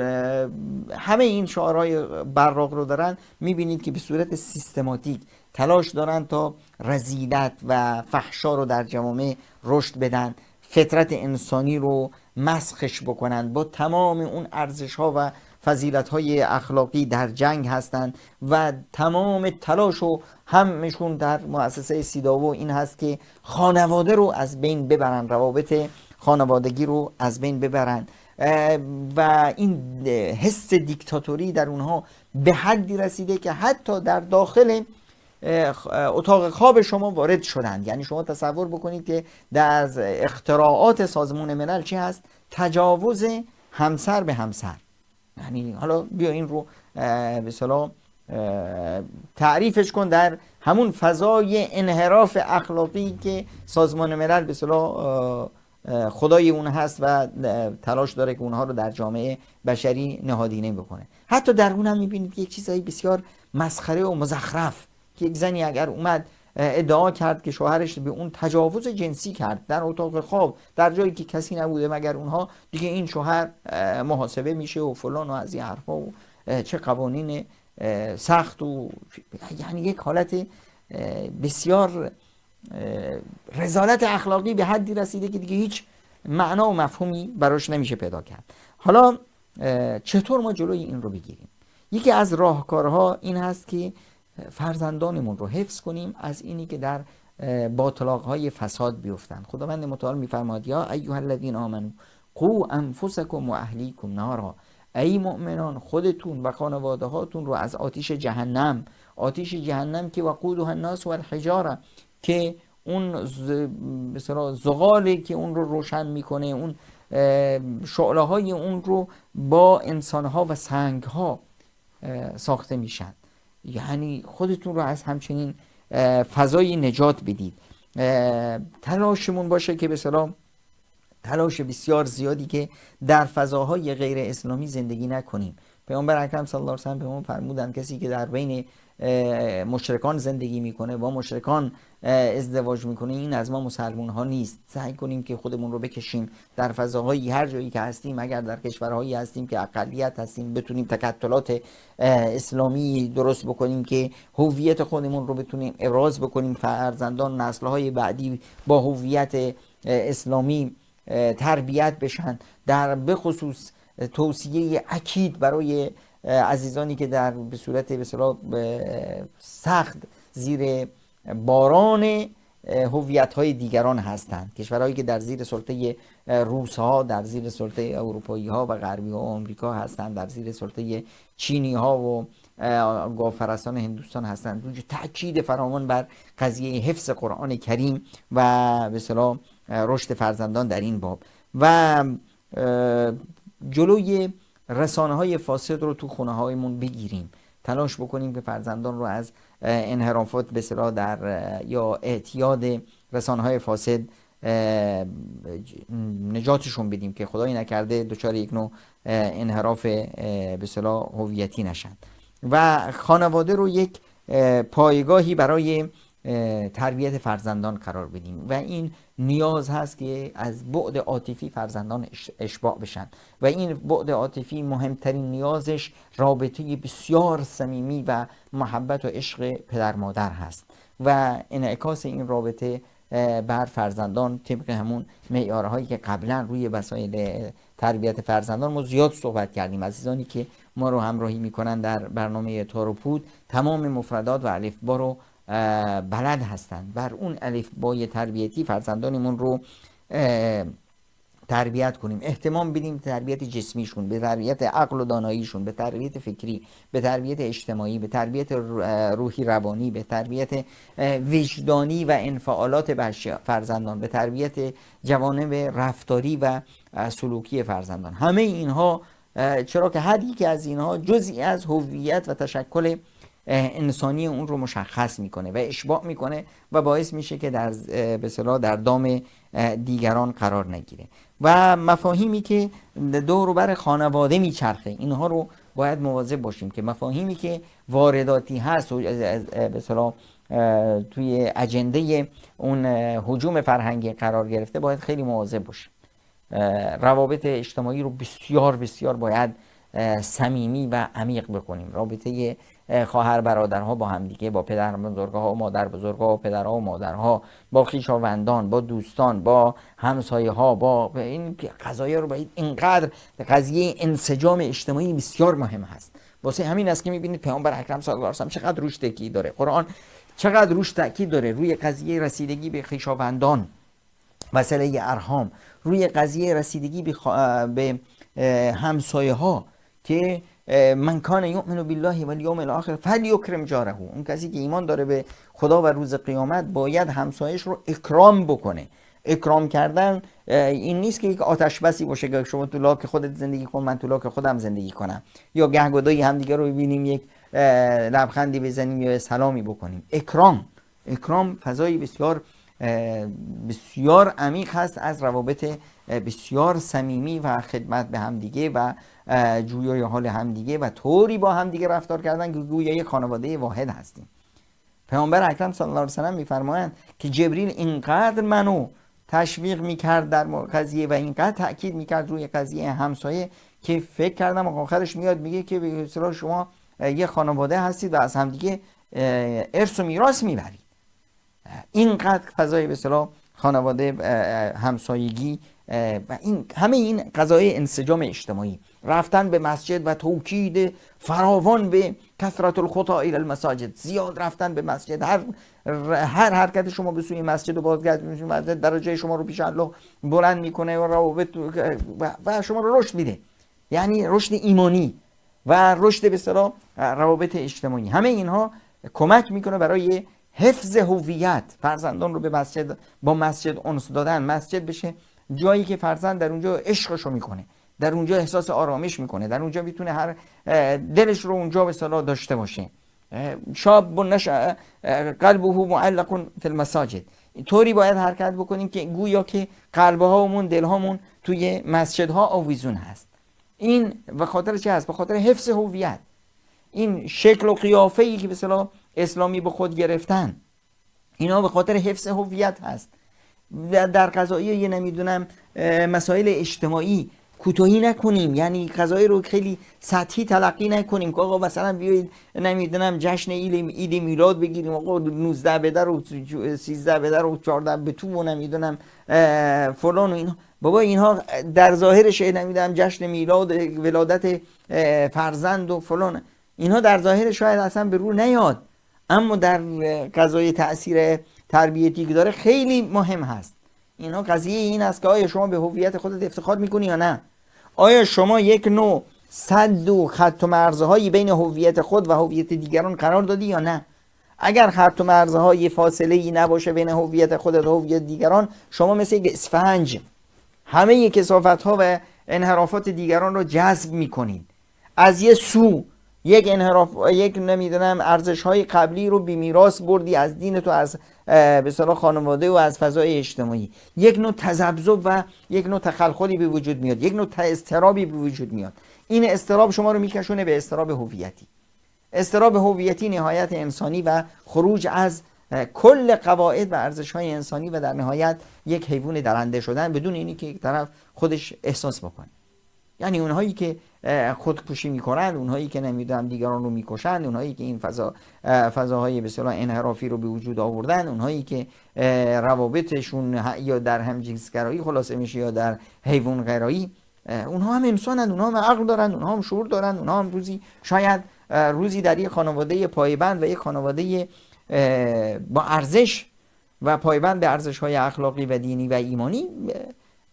همه این شعارهای براق رو دارن میبینید که به صورت سیستماتیک تلاش دارن تا رزیدت و فحشا رو در جامعه رشد بدن فطرت انسانی رو مسخش بکنند با تمام اون ارزش ها و فضیلت های اخلاقی در جنگ هستند و تمام تلاش و همشون در مؤسسه سیداو این هست که خانواده رو از بین ببرن روابط خانوادگی رو از بین ببرن و این حس دیکتاتوری در اونها به حدی رسیده که حتی در داخل اتاق خواب شما وارد شدند یعنی شما تصور بکنید که در از اختراعات سازمان ملل چی هست تجاوز همسر به همسر یعنی حالا بیا این رو به صلاح تعریفش کن در همون فضای انحراف اخلاقی که سازمان ملل به صلاح خدای اون هست و تلاش داره که اونها رو در جامعه بشری نهادینه بکنه حتی در اون هم میبینید که یک چیزهایی بسیار مسخره و مزخرف که یک زنی اگر اومد ادعا کرد که شوهرش به اون تجاوز جنسی کرد در اتاق خواب در جایی که کسی نبوده مگر اونها دیگه این شوهر محاسبه میشه و فلان و از این حرفا و چه قوانین سخت و یعنی یک حالت بسیار رزالت اخلاقی به حدی رسیده که دیگه هیچ معنا و مفهومی براش نمیشه پیدا کرد حالا چطور ما جلوی این رو بگیریم یکی از راهکارها این هست که فرزندانمون رو حفظ کنیم از اینی که در باطلاق های فساد بیفتن خداوند متعال میفرماد یا ایها الذین آمنو قو انفسکم و اهلیکم نارا ای مؤمنان خودتون و خانواده هاتون رو از آتیش جهنم آتیش جهنم که و الناس و الحجاره که اون زغاله که اون رو روشن میکنه اون شعله های اون رو با انسان ها و سنگ ها ساخته میشن یعنی خودتون رو از همچنین فضای نجات بدید تلاشمون باشه که به سلام تلاش بسیار زیادی که در فضاهای غیر اسلامی زندگی نکنیم پیامبر اکرم صلی الله علیه و به ما فرمودند کسی که در بین مشرکان زندگی میکنه با مشرکان ازدواج میکنه این از ما مسلمون ها نیست سعی کنیم که خودمون رو بکشیم در فضاهایی هر جایی که هستیم اگر در کشورهایی هستیم که اقلیت هستیم بتونیم تکتلات اسلامی درست بکنیم که هویت خودمون رو بتونیم ابراز بکنیم فرزندان نسلهای بعدی با هویت اسلامی تربیت بشن در بخصوص توصیه اکید برای عزیزانی که در به صورت به سخت زیر باران هویت های دیگران هستند کشورهایی که در زیر سلطه روس ها در زیر سلطه اروپایی ها و غربی ها و آمریکا هستند در زیر سلطه چینی ها و گافرستان هندوستان هستند اونجا تاکید فراوان بر قضیه حفظ قرآن کریم و به رشد فرزندان در این باب و جلوی رسانه های فاسد رو تو خونه هایمون بگیریم تلاش بکنیم که فرزندان رو از انحرافات به در یا اعتیاد رسانه های فاسد نجاتشون بدیم که خدایی نکرده دچار یک نوع انحراف به هویتی نشند و خانواده رو یک پایگاهی برای تربیت فرزندان قرار بدیم و این نیاز هست که از بعد عاطفی فرزندان اشباع بشن و این بعد عاطفی مهمترین نیازش رابطه بسیار صمیمی و محبت و عشق پدر مادر هست و انعکاس این رابطه بر فرزندان طبق همون معیارهایی که قبلا روی وسایل تربیت فرزندان ما زیاد صحبت کردیم عزیزانی که ما رو همراهی میکنن در برنامه تاروپود تمام مفردات و الفبا رو بلد هستند بر اون الفبای تربیتی فرزندانمون رو تربیت کنیم احتمام بدیم تربیت جسمیشون به تربیت عقل و داناییشون به تربیت فکری به تربیت اجتماعی به تربیت روحی روانی به تربیت وجدانی و انفعالات فرزندان به تربیت جوانب رفتاری و سلوکی فرزندان همه اینها چرا که هر یکی از اینها جزئی از هویت و تشکل انسانی اون رو مشخص میکنه و اشباع میکنه و باعث میشه که در به در دام دیگران قرار نگیره و مفاهیمی که دور بر خانواده میچرخه اینها رو باید مواظب باشیم که مفاهیمی که وارداتی هست به توی اجنده اون حجوم فرهنگی قرار گرفته باید خیلی مواظب باشیم روابط اجتماعی رو بسیار بسیار باید صمیمی و عمیق بکنیم رابطه خواهر برادرها با همدیگه با پدر بزرگها و مادر بزرگها و پدرها و مادرها با خیشاوندان با دوستان با همسایه ها با این قضایه رو باید اینقدر قضیه انسجام اجتماعی بسیار مهم هست واسه همین است که میبینید پیامبر اکرم صلی الله علیه چقدر روش تکی داره قرآن چقدر روش تاکید داره روی قضیه رسیدگی به خیشاوندان مسئله ارهام روی قضیه رسیدگی به, خوا... ها که من کان یؤمن بالله و الیوم الاخر فلیکرم جاره اون کسی که ایمان داره به خدا و روز قیامت باید همسایش رو اکرام بکنه اکرام کردن این نیست که یک آتش بسی باشه که شما تو لاک خودت زندگی کن من تو لاک خودم زندگی کنم یا گهگدایی همدیگه رو ببینیم یک لبخندی بزنیم یا سلامی بکنیم اکرام اکرام فضایی بسیار بسیار عمیق هست از روابط بسیار سمیمی و خدمت به همدیگه و جویای حال همدیگه و طوری با همدیگه رفتار کردن که گویا خانواده واحد هستیم پیامبر اکرم صلی الله علیه وسلم میفرمایند که جبریل اینقدر منو تشویق میکرد در قضیه و اینقدر تاکید میکرد روی قضیه همسایه که فکر کردم آخرش میاد میگه که به شما یه خانواده هستید و از همدیگه ارث و میراث میبرید اینقدر فضای به خانواده همسایگی و این همه این قضای انسجام اجتماعی رفتن به مسجد و توکید فراوان به کثرت الخطا الی المساجد زیاد رفتن به مسجد هر هر حرکت شما به سوی مسجد و بازگشت مسجد درجه شما رو پیش الله بلند میکنه و روابط و شما رو رشد میده یعنی رشد ایمانی و رشد به روابط اجتماعی همه اینها کمک میکنه برای حفظ هویت فرزندان رو به مسجد با مسجد انس دادن مسجد بشه جایی که فرزند در اونجا رو میکنه در اونجا احساس آرامش میکنه در اونجا میتونه هر دلش رو اونجا به صلاح داشته باشه شاب نش قلبه معلق فی المساجد طوری باید حرکت بکنیم که گویا که قلبه هامون دل هامون توی مسجدها آویزون هست این به خاطر چه هست به خاطر حفظ هویت این شکل و قیافه ای که به اسلامی به خود گرفتن اینا به خاطر حفظ هویت هست در قضایی یه نمیدونم مسائل اجتماعی کوتاهی نکنیم یعنی قضایی رو خیلی سطحی تلقی نکنیم که آقا مثلا بیایید نمیدونم جشن عید میراد میلاد بگیریم آقا 19 بدر و 13 بدر در و 14 به تو و نمیدونم فلان و بابا اینها در ظاهرش نمیدونم جشن میلاد ولادت فرزند و فلان اینها در ظاهر شاید اصلا به رو نیاد اما در قضای تاثیر تربیتی که داره خیلی مهم هست اینا قضیه این است که آیا شما به هویت خودت افتخار میکنی یا نه آیا شما یک نوع صد و خط و مرزهایی بین هویت خود و هویت دیگران قرار دادی یا نه اگر خط و مرزهای فاصله ای نباشه بین هویت خودت و هویت دیگران شما مثل یک اسفنج همه کسافت ها و انحرافات دیگران رو جذب میکنید از یه سو یک انحراف یک نمیدونم ارزش های قبلی رو بی میراث بردی از دین و از به خانواده و از فضای اجتماعی یک نوع تذبذب و یک نوع تخلخلی به وجود میاد یک نوع استرابی به وجود میاد این استراب شما رو میکشونه به استراب هویتی استراب هویتی نهایت انسانی و خروج از کل قواعد و ارزش های انسانی و در نهایت یک حیوان درنده شدن بدون اینی که یک طرف خودش احساس بکنه یعنی اونهایی که خودکشی میکنند اونهایی که نمیدونم دیگران رو میکشند اونهایی که این فضا فضاهای به اصطلاح انحرافی رو به وجود آوردن اونهایی که روابطشون یا در همجنسگرایی خلاصه میشه یا در حیوان گرایی اونها هم انسانند اونها هم عقل دارند اونها هم شعور دارند اونها هم روزی شاید روزی در یک خانواده پایبند و یک خانواده با ارزش و پایبند به ارزش های اخلاقی و دینی و ایمانی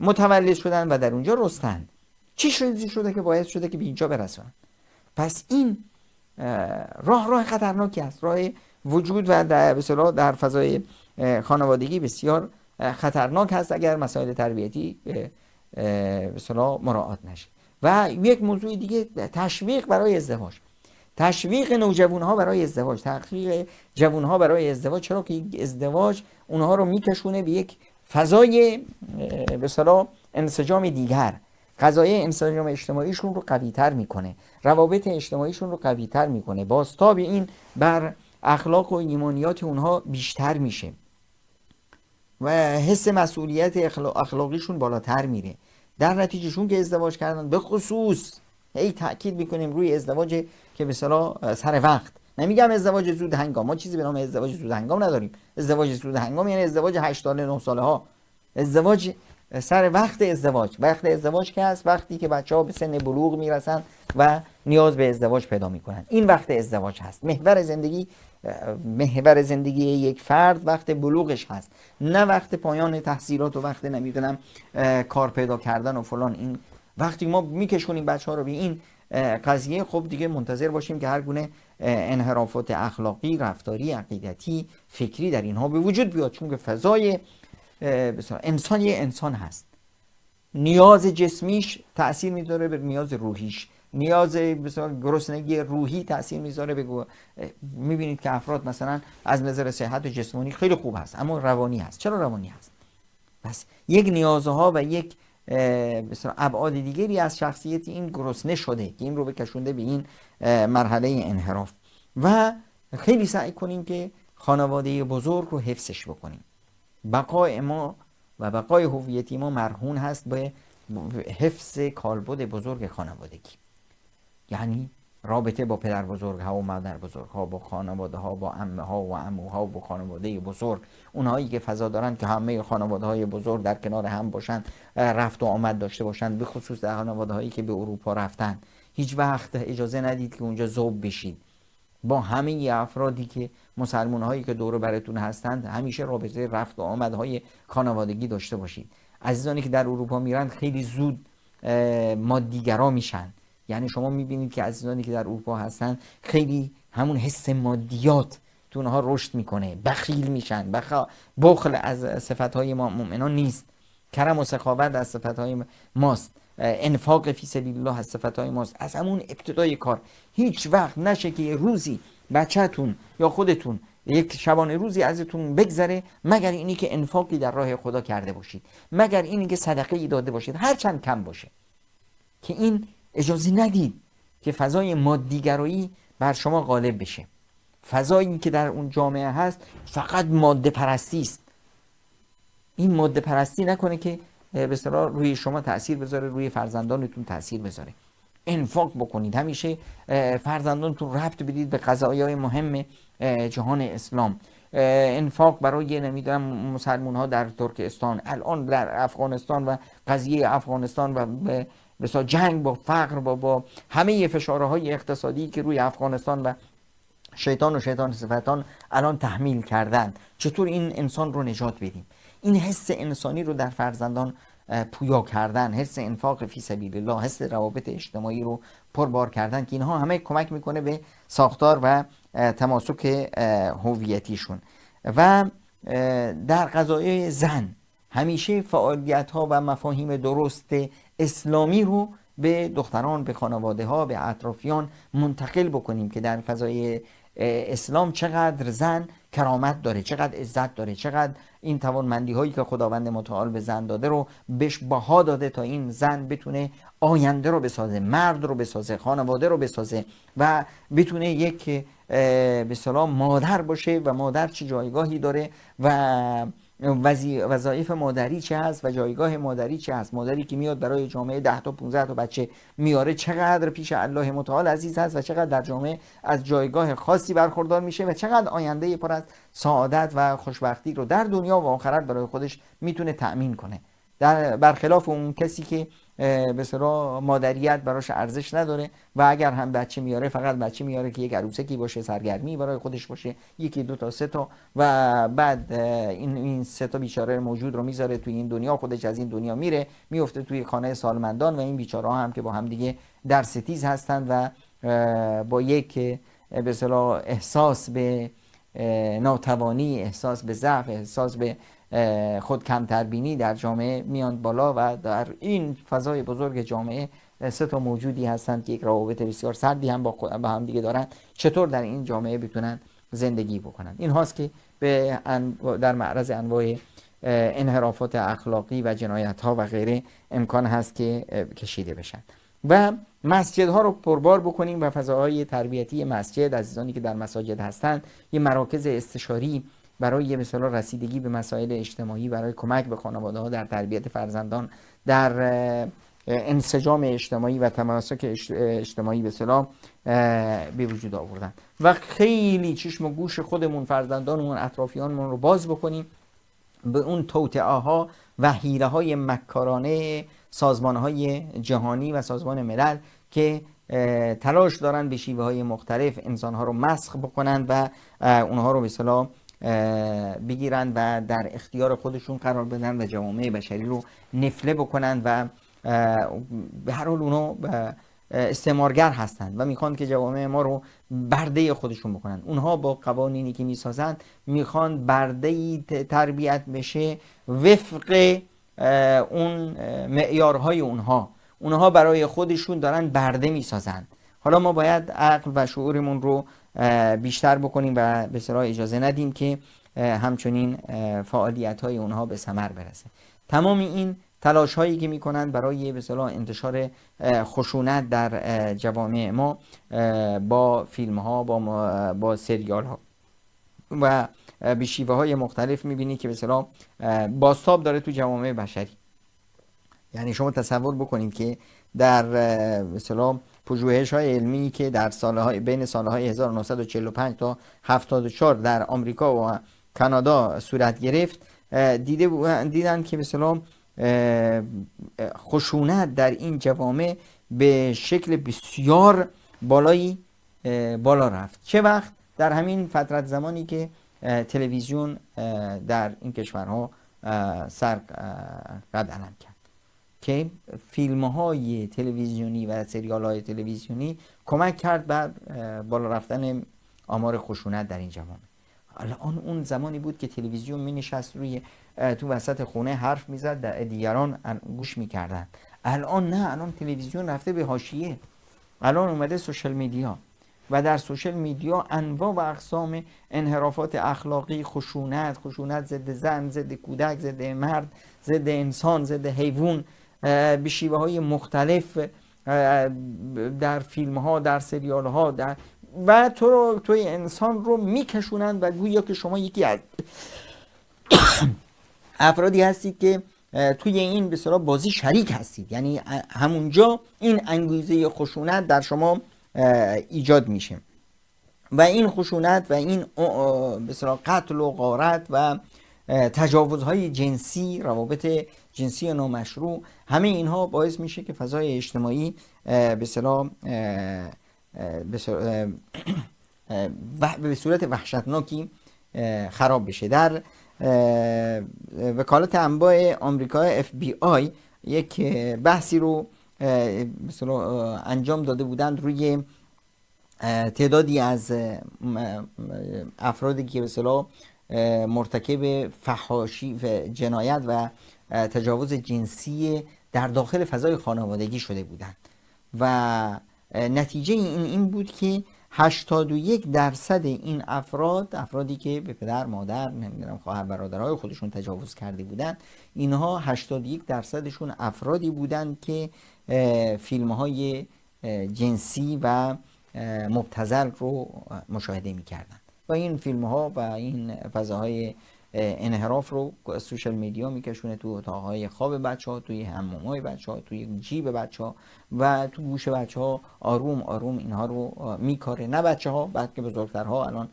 متولد شدن و در اونجا رستند چی شده شده که باید شده که به اینجا برسن پس این راه راه خطرناکی است راه وجود و در بسیار در فضای خانوادگی بسیار خطرناک هست اگر مسائل تربیتی به مراعات نشه و یک موضوع دیگه تشویق برای ازدواج تشویق نوجوان ها برای ازدواج تحقیق جوان ها برای ازدواج چرا که ازدواج اونها رو میکشونه به یک فضای به انسجام دیگر قضایه انسجام اجتماعیشون رو تر میکنه روابط اجتماعیشون رو تر میکنه باستاب این بر اخلاق و ایمانیات اونها بیشتر میشه و حس مسئولیت اخلاقیشون بالاتر میره در نتیجهشون که ازدواج کردن به خصوص هی تاکید میکنیم روی ازدواج که مثلا سر وقت نمیگم ازدواج زود هنگام ما چیزی به نام ازدواج زود هنگام نداریم ازدواج زود هنگام یعنی ازدواج 8 ساله 9 ساله ها ازدواج سر وقت ازدواج وقت ازدواج که هست وقتی که بچه ها به سن بلوغ میرسن و نیاز به ازدواج پیدا میکنن این وقت ازدواج هست محور زندگی محور زندگی یک فرد وقت بلوغش هست نه وقت پایان تحصیلات و وقت نمیدونم کار پیدا کردن و فلان این وقتی ما میکشونیم بچه ها رو به این قضیه خب دیگه منتظر باشیم که هر گونه انحرافات اخلاقی رفتاری عقیدتی فکری در اینها به وجود بیاد چون که فضای انسان یه انسان هست نیاز جسمیش تاثیر میذاره به نیاز روحیش نیاز مثلا گرسنگی روحی تاثیر میذاره به میبینید که افراد مثلا از نظر صحت و جسمانی خیلی خوب هست اما روانی هست چرا روانی هست پس یک نیازها و یک مثلا ابعاد دیگری از شخصیت این گرسنه شده که این رو بکشونده به این مرحله انحراف و خیلی سعی کنیم که خانواده بزرگ رو حفظش بکنیم بقای ما و بقای هویتی ما مرهون هست به حفظ کالبد بزرگ خانوادگی یعنی رابطه با پدر بزرگ ها و مادر بزرگ ها با خانواده ها با امه ها و اموها با خانواده بزرگ اونهایی که فضا دارند که همه خانواده های بزرگ در کنار هم باشند رفت و آمد داشته باشند به خصوص در خانواده هایی که به اروپا رفتن هیچ وقت اجازه ندید که اونجا زوب بشید با همه افرادی که مسلمان هایی که دور براتون هستند همیشه رابطه رفت و آمدهای خانوادگی داشته باشید عزیزانی که در اروپا میرند خیلی زود مادیگرا میشن یعنی شما میبینید که عزیزانی که در اروپا هستند خیلی همون حس مادیات تو اونها رشد میکنه بخیل میشن بخ... بخل از صفتهای ما مؤمنان نیست کرم و سخاوت از صفتهای ماست انفاق فی سبیل الله از صفتهای ماست از همون ابتدای کار هیچ وقت نشه که یه روزی بچهتون یا خودتون یک شبانه روزی ازتون بگذره مگر اینی که انفاقی در راه خدا کرده باشید مگر اینی که صدقه ای داده باشید هر چند کم باشه که این اجازه ندید که فضای مادیگرایی بر شما غالب بشه فضایی که در اون جامعه هست فقط ماده پرستی است این ماده پرستی نکنه که به روی شما تاثیر بذاره روی فرزندانتون تاثیر بذاره انفاق بکنید همیشه فرزندانتون ربط بدید به قضایی های مهم جهان اسلام انفاق برای نمیدونم مسلمون ها در ترکستان الان در افغانستان و قضیه افغانستان و بسا جنگ با فقر با, با همه فشاره های اقتصادی که روی افغانستان و شیطان و شیطان صفتان الان تحمیل کردن چطور این انسان رو نجات بدیم این حس انسانی رو در فرزندان پویا کردن حس انفاق فی سبیل الله حس روابط اجتماعی رو پربار کردن که اینها همه کمک میکنه به ساختار و تماسک هویتیشون و در قضایای زن همیشه فعالیت ها و مفاهیم درست اسلامی رو به دختران به خانواده ها به اطرافیان منتقل بکنیم که در فضای اسلام چقدر زن کرامت داره چقدر عزت داره چقدر این توانمندی هایی که خداوند متعال به زن داده رو بهش بها داده تا این زن بتونه آینده رو بسازه مرد رو بسازه خانواده رو بسازه و بتونه یک به مادر باشه و مادر چه جایگاهی داره و وظایف مادری چه هست و جایگاه مادری چه هست مادری که میاد برای جامعه 10 تا 15 تا بچه میاره چقدر پیش الله متعال عزیز هست و چقدر در جامعه از جایگاه خاصی برخوردار میشه و چقدر آینده پر از سعادت و خوشبختی رو در دنیا و آخرت برای خودش میتونه تأمین کنه در برخلاف اون کسی که به مادریت براش ارزش نداره و اگر هم بچه میاره فقط بچه میاره که یک عروسکی باشه سرگرمی برای خودش باشه یکی دو تا سه تا و بعد این این سه تا بیچاره موجود رو میذاره توی این دنیا خودش از این دنیا میره میفته توی خانه سالمندان و این بیچاره هم که با هم دیگه در ستیز هستند و با یک به احساس به ناتوانی احساس به ضعف احساس به خود کمتربینی در جامعه میان بالا و در این فضای بزرگ جامعه سه تا موجودی هستند که یک روابط بسیار سردی هم با, با هم دیگه دارند چطور در این جامعه بتونن زندگی بکنن این هاست که به در معرض انواع انحرافات اخلاقی و جنایت ها و غیره امکان هست که کشیده بشن و مسجد ها رو پربار بکنیم و فضاهای تربیتی مسجد عزیزانی که در مساجد هستند یه مراکز استشاری برای یه مثلا رسیدگی به مسائل اجتماعی برای کمک به خانواده ها در تربیت فرزندان در انسجام اجتماعی و تماسک اجتماعی به صلاح به وجود آوردن و خیلی چشم و گوش خودمون فرزندانمون اطرافیانمون رو باز بکنیم به اون توتعه ها و حیره های مکارانه سازمان های جهانی و سازمان ملل که تلاش دارن به شیوه های مختلف انسان ها رو مسخ بکنند و اونها رو به بگیرند و در اختیار خودشون قرار بدن و جوامع بشری رو نفله بکنن و به هر حال اونو استعمارگر هستند و میخوان که جوامع ما رو برده خودشون بکنن اونها با قوانینی که میسازند میخوان برده تربیت بشه وفق اون معیارهای اونها اونها برای خودشون دارن برده میسازند حالا ما باید عقل و شعورمون رو بیشتر بکنیم و به صلاح اجازه ندیم که همچنین فعالیت های اونها به ثمر برسه تمام این تلاش هایی که میکنند برای به صلاح انتشار خشونت در جوامع ما با فیلم ها با, با سریال ها و به شیوه های مختلف میبینی که به صلاح باستاب داره تو جوامع بشری یعنی شما تصور بکنید که در به پژوهش های علمی که در سالهای بین سالهای 1945 تا 74 در آمریکا و کانادا صورت گرفت دیده دیدن که به خشونت در این جوامع به شکل بسیار بالایی بالا رفت چه وقت در همین فترت زمانی که تلویزیون در این کشورها سر قد کرد که فیلم های تلویزیونی و سریال های تلویزیونی کمک کرد بر بالا رفتن آمار خشونت در این جوان الان اون زمانی بود که تلویزیون می نشست روی تو وسط خونه حرف میزد در دیگران گوش میکردن الان نه الان تلویزیون رفته به هاشیه الان اومده سوشل میدیا و در سوشل میدیا انواع و اقسام انحرافات اخلاقی خشونت خشونت ضد زن ضد کودک ضد مرد ضد انسان ضد حیوان به شیوه های مختلف در فیلم ها در سریال ها در و تو رو توی انسان رو میکشونند و گویا که شما یکی از <coughs> افرادی هستید که توی این به بازی شریک هستید یعنی همونجا این انگیزه خشونت در شما ایجاد میشه و این خشونت و این به قتل و غارت و تجاوزهای جنسی روابط جنسی نامشروع همه اینها باعث میشه که فضای اجتماعی به به صورت وحشتناکی خراب بشه در وکالت انباع آمریکا اف بی آی یک بحثی رو انجام داده بودند روی تعدادی از افرادی که به مرتکب فحاشی و جنایت و تجاوز جنسی در داخل فضای خانوادگی شده بودند و نتیجه این این بود که 81 درصد این افراد افرادی که به پدر مادر نمیدونم خواهر برادرهای خودشون تجاوز کرده بودند اینها 81 درصدشون افرادی بودند که فیلم های جنسی و مبتزل رو مشاهده میکردند و این فیلم ها و این فضاهای انحراف رو سوشال میدیا میکشونه تو اتاقهای خواب بچه ها توی هممه های بچه ها توی جیب بچه ها و تو گوش بچه ها آروم آروم اینها رو میکاره نه بچه ها بلکه بزرگترها الان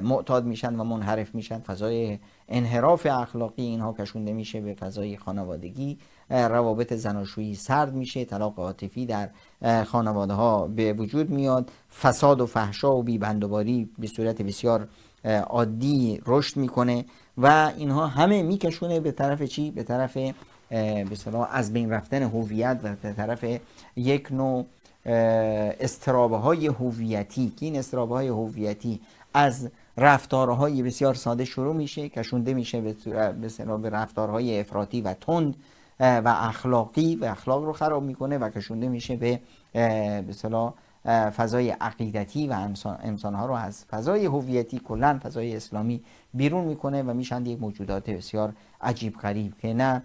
معتاد میشن و منحرف میشن فضای انحراف اخلاقی اینها کشونده میشه به فضای خانوادگی روابط زناشویی سرد میشه طلاق عاطفی در خانواده ها به وجود میاد فساد و فحشا و بیبندوباری به صورت بسیار عادی رشد میکنه و اینها همه میکشونه به طرف چی به طرف به از بین رفتن هویت و به طرف یک نوع استرابه های هویتی که این استرابه های هویتی از رفتارهای بسیار ساده شروع میشه کشونده میشه به رفتارهای افراطی و تند و اخلاقی و اخلاق رو خراب میکنه و کشونده میشه به به فضای عقیدتی و انسانها رو از فضای هویتی کلا فضای اسلامی بیرون میکنه و میشند یک موجودات بسیار عجیب غریب که نه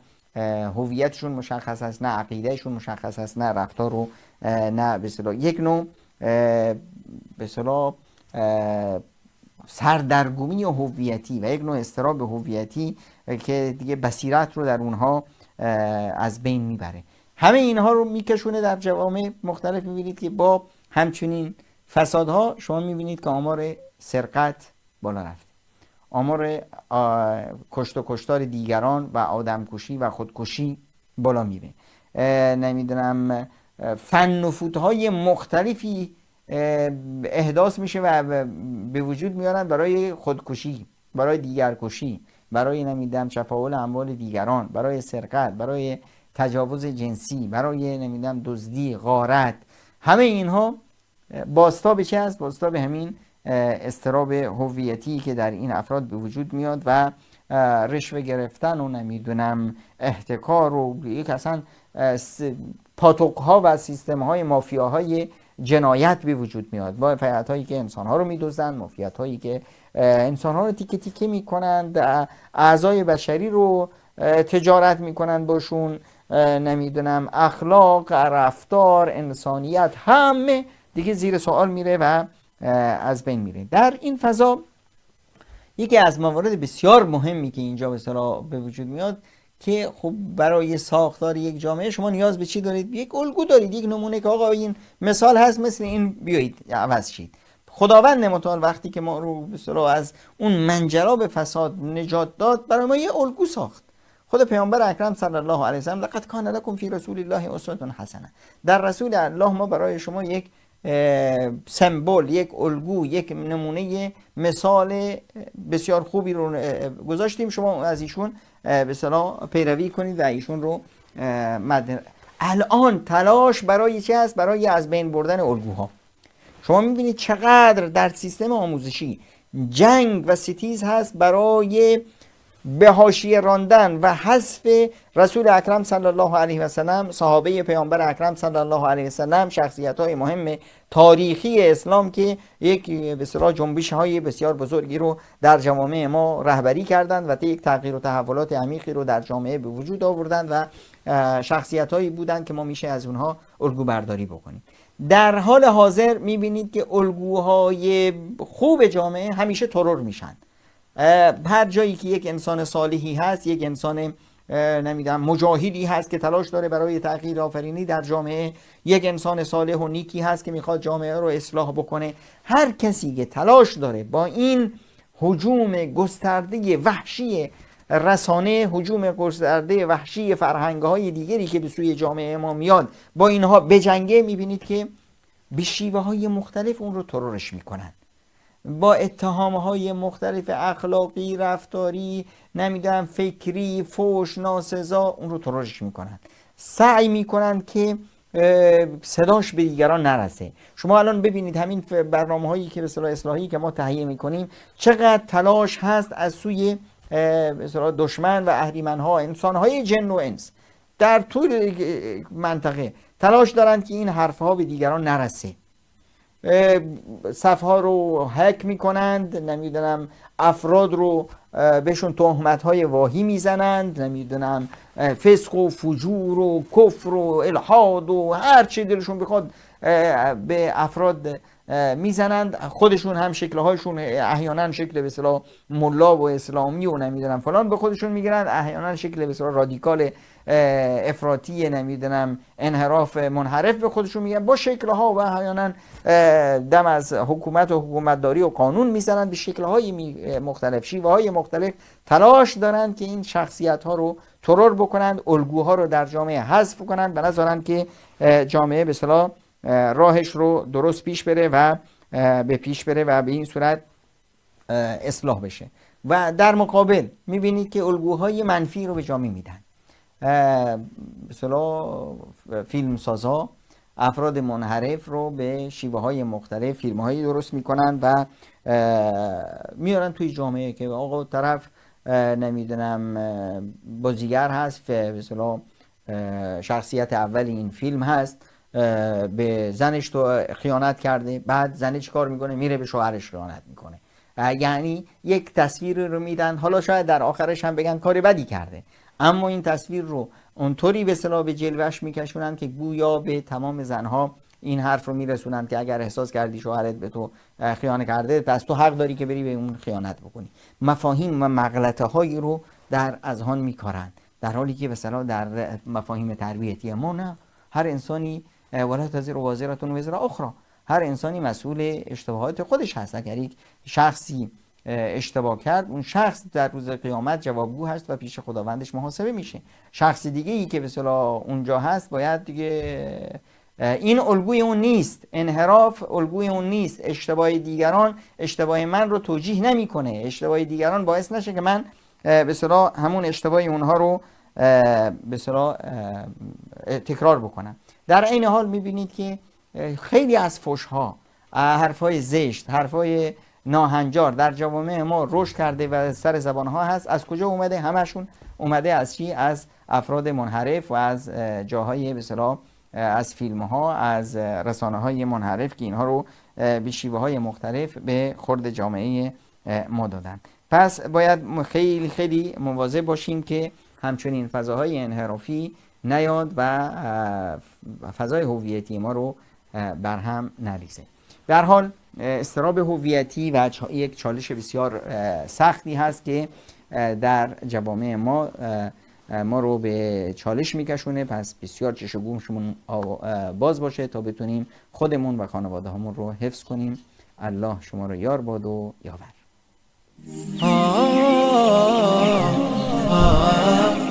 هویتشون مشخص است نه عقیدهشون مشخص است نه رفتارو نه به یک نوع به سردرگمی و هویتی و یک نوع استراب هویتی که دیگه بصیرت رو در اونها از بین میبره همه اینها رو میکشونه در جوامع مختلف میبینید که با همچنین فسادها شما میبینید که آمار سرقت بالا رفته آمار کشت و کشتار دیگران و آدمکشی و خودکشی بالا میره نمیدونم فن های مختلفی احداث میشه و به وجود میارن برای خودکشی برای دیگرکشی برای نمیدم چفاول اموال دیگران برای سرقت برای تجاوز جنسی برای نمیدم دزدی غارت همه اینها باستا به چه است باستا به همین استراب هویتی که در این افراد به وجود میاد و رشوه گرفتن و نمیدونم احتکار و یک اصلا پاتوق ها و سیستم های مافیا های جنایت به وجود میاد با هایی که انسان ها رو میدوزن مافیات هایی که انسان ها رو تیکه تیکه میکنند اعضای بشری رو تجارت میکنند باشون نمیدونم اخلاق رفتار انسانیت همه دیگه زیر سوال میره و از بین میره در این فضا یکی از موارد بسیار مهمی که اینجا به به وجود میاد که خب برای ساختار یک جامعه شما نیاز به چی دارید یک الگو دارید یک نمونه که آقا این مثال هست مثل این بیایید عوض شید خداوند متعال وقتی که ما رو به از اون به فساد نجات داد برای ما یه الگو ساخت خود پیامبر اکرم صلی الله علیه و سلم لقد کان لکم فی رسول الله اسوه حسنه در رسول الله ما برای شما یک سمبل یک الگو یک نمونه مثال بسیار خوبی رو گذاشتیم شما از ایشون به پیروی کنید و ایشون رو مد الان تلاش برای چی هست برای از بین بردن الگوها شما میبینید چقدر در سیستم آموزشی جنگ و سیتیز هست برای به راندن و حذف رسول اکرم صلی الله علیه و سلم صحابه پیامبر اکرم صلی الله علیه و سلم شخصیت های مهم تاریخی اسلام که یک به اصطلاح های بسیار بزرگی رو در جوامع ما رهبری کردند و یک تغییر و تحولات عمیقی رو در جامعه به وجود آوردند و شخصیت هایی بودند که ما میشه از اونها الگو برداری بکنیم در حال حاضر میبینید که الگوهای خوب جامعه همیشه ترور میشن هر جایی که یک انسان صالحی هست یک انسان نمیدونم مجاهدی هست که تلاش داره برای تغییر آفرینی در جامعه یک انسان صالح و نیکی هست که میخواد جامعه رو اصلاح بکنه هر کسی که تلاش داره با این حجوم گسترده وحشی رسانه حجوم گسترده وحشی فرهنگ های دیگری که به سوی جامعه ما میاد با اینها بجنگه میبینید که به شیوه های مختلف اون رو ترورش میکنن با اتهام های مختلف اخلاقی رفتاری نمیدونم فکری فوش ناسزا اون رو تراژش میکنن سعی میکنند که صداش به دیگران نرسه شما الان ببینید همین برنامه هایی که به اصلاحی که ما تهیه میکنیم چقدر تلاش هست از سوی دشمن و اهریمن ها انسان های جن و انس در طول منطقه تلاش دارند که این حرف ها به دیگران نرسه صفحه رو هک میکنند نمیدونم افراد رو بهشون تهمت های واهی میزنند نمیدونم فسق و فجور و کفر و الحاد و هر چی دلشون بخواد به افراد میزنند خودشون هم هایشون احیانا شکل به اصطلاح ملا و اسلامی و نمیدونم فلان به خودشون میگیرند احیانا شکل به اصطلاح رادیکال افراطی نمیدونم انحراف منحرف به خودشون میگن با شکلها و حیانا دم از حکومت و حکومتداری و قانون میزنن به شکلهای مختلف شیوه های مختلف تلاش دارند که این شخصیت ها رو ترور بکنند الگوها رو در جامعه حذف کنند و نذارن که جامعه به صلاح راهش رو درست پیش بره و به پیش بره و به این صورت اصلاح بشه و در مقابل میبینید که الگوهای منفی رو به جامعه میدن فیلم سازا افراد منحرف رو به شیوه های مختلف فیلم هایی درست میکنن و میارن توی جامعه که آقا طرف نمیدونم بازیگر هست مثلا شخصیت اول این فیلم هست به زنش تو خیانت کرده بعد زنه چیکار میکنه میره به شوهرش خیانت میکنه یعنی یک تصویر رو میدن حالا شاید در آخرش هم بگن کار بدی کرده اما این تصویر رو اونطوری به صلاح به جلوش میکشونند که گویا به تمام زنها این حرف رو میرسونند که اگر احساس کردی شوهرت به تو خیانه کرده پس تو حق داری که بری به اون خیانت بکنی مفاهیم و مغلطه هایی رو در ازهان میکارند در حالی که به در مفاهیم تربیتی ما نه هر انسانی ولا تزر وازرتون وزر اخری هر انسانی مسئول اشتباهات خودش هست اگر یک شخصی اشتباه کرد اون شخص در روز قیامت جوابگو هست و پیش خداوندش محاسبه میشه شخص دیگه ای که به اونجا هست باید دیگه این الگوی اون نیست انحراف الگوی اون نیست اشتباه دیگران اشتباه من رو توجیه نمیکنه اشتباه دیگران باعث نشه که من به همون اشتباه اونها رو به تکرار بکنم در این حال میبینید که خیلی از فشها ها زشت حرف ناهنجار در جوامع ما رشد کرده و سر زبان ها هست از کجا اومده همشون اومده از چی از افراد منحرف و از جاهای به از فیلم ها از رسانه های منحرف که اینها رو به شیوه های مختلف به خورد جامعه ما دادن پس باید خیلی خیلی مواظب باشیم که همچنین فضاهای انحرافی نیاد و فضای هویتی ما رو برهم نریزه در حال استراب هویتی و یک چالش بسیار سختی هست که در جوامع ما ما رو به چالش میکشونه پس بسیار چش باز باشه تا بتونیم خودمون و خانواده همون رو حفظ کنیم الله شما رو یار باد و یاور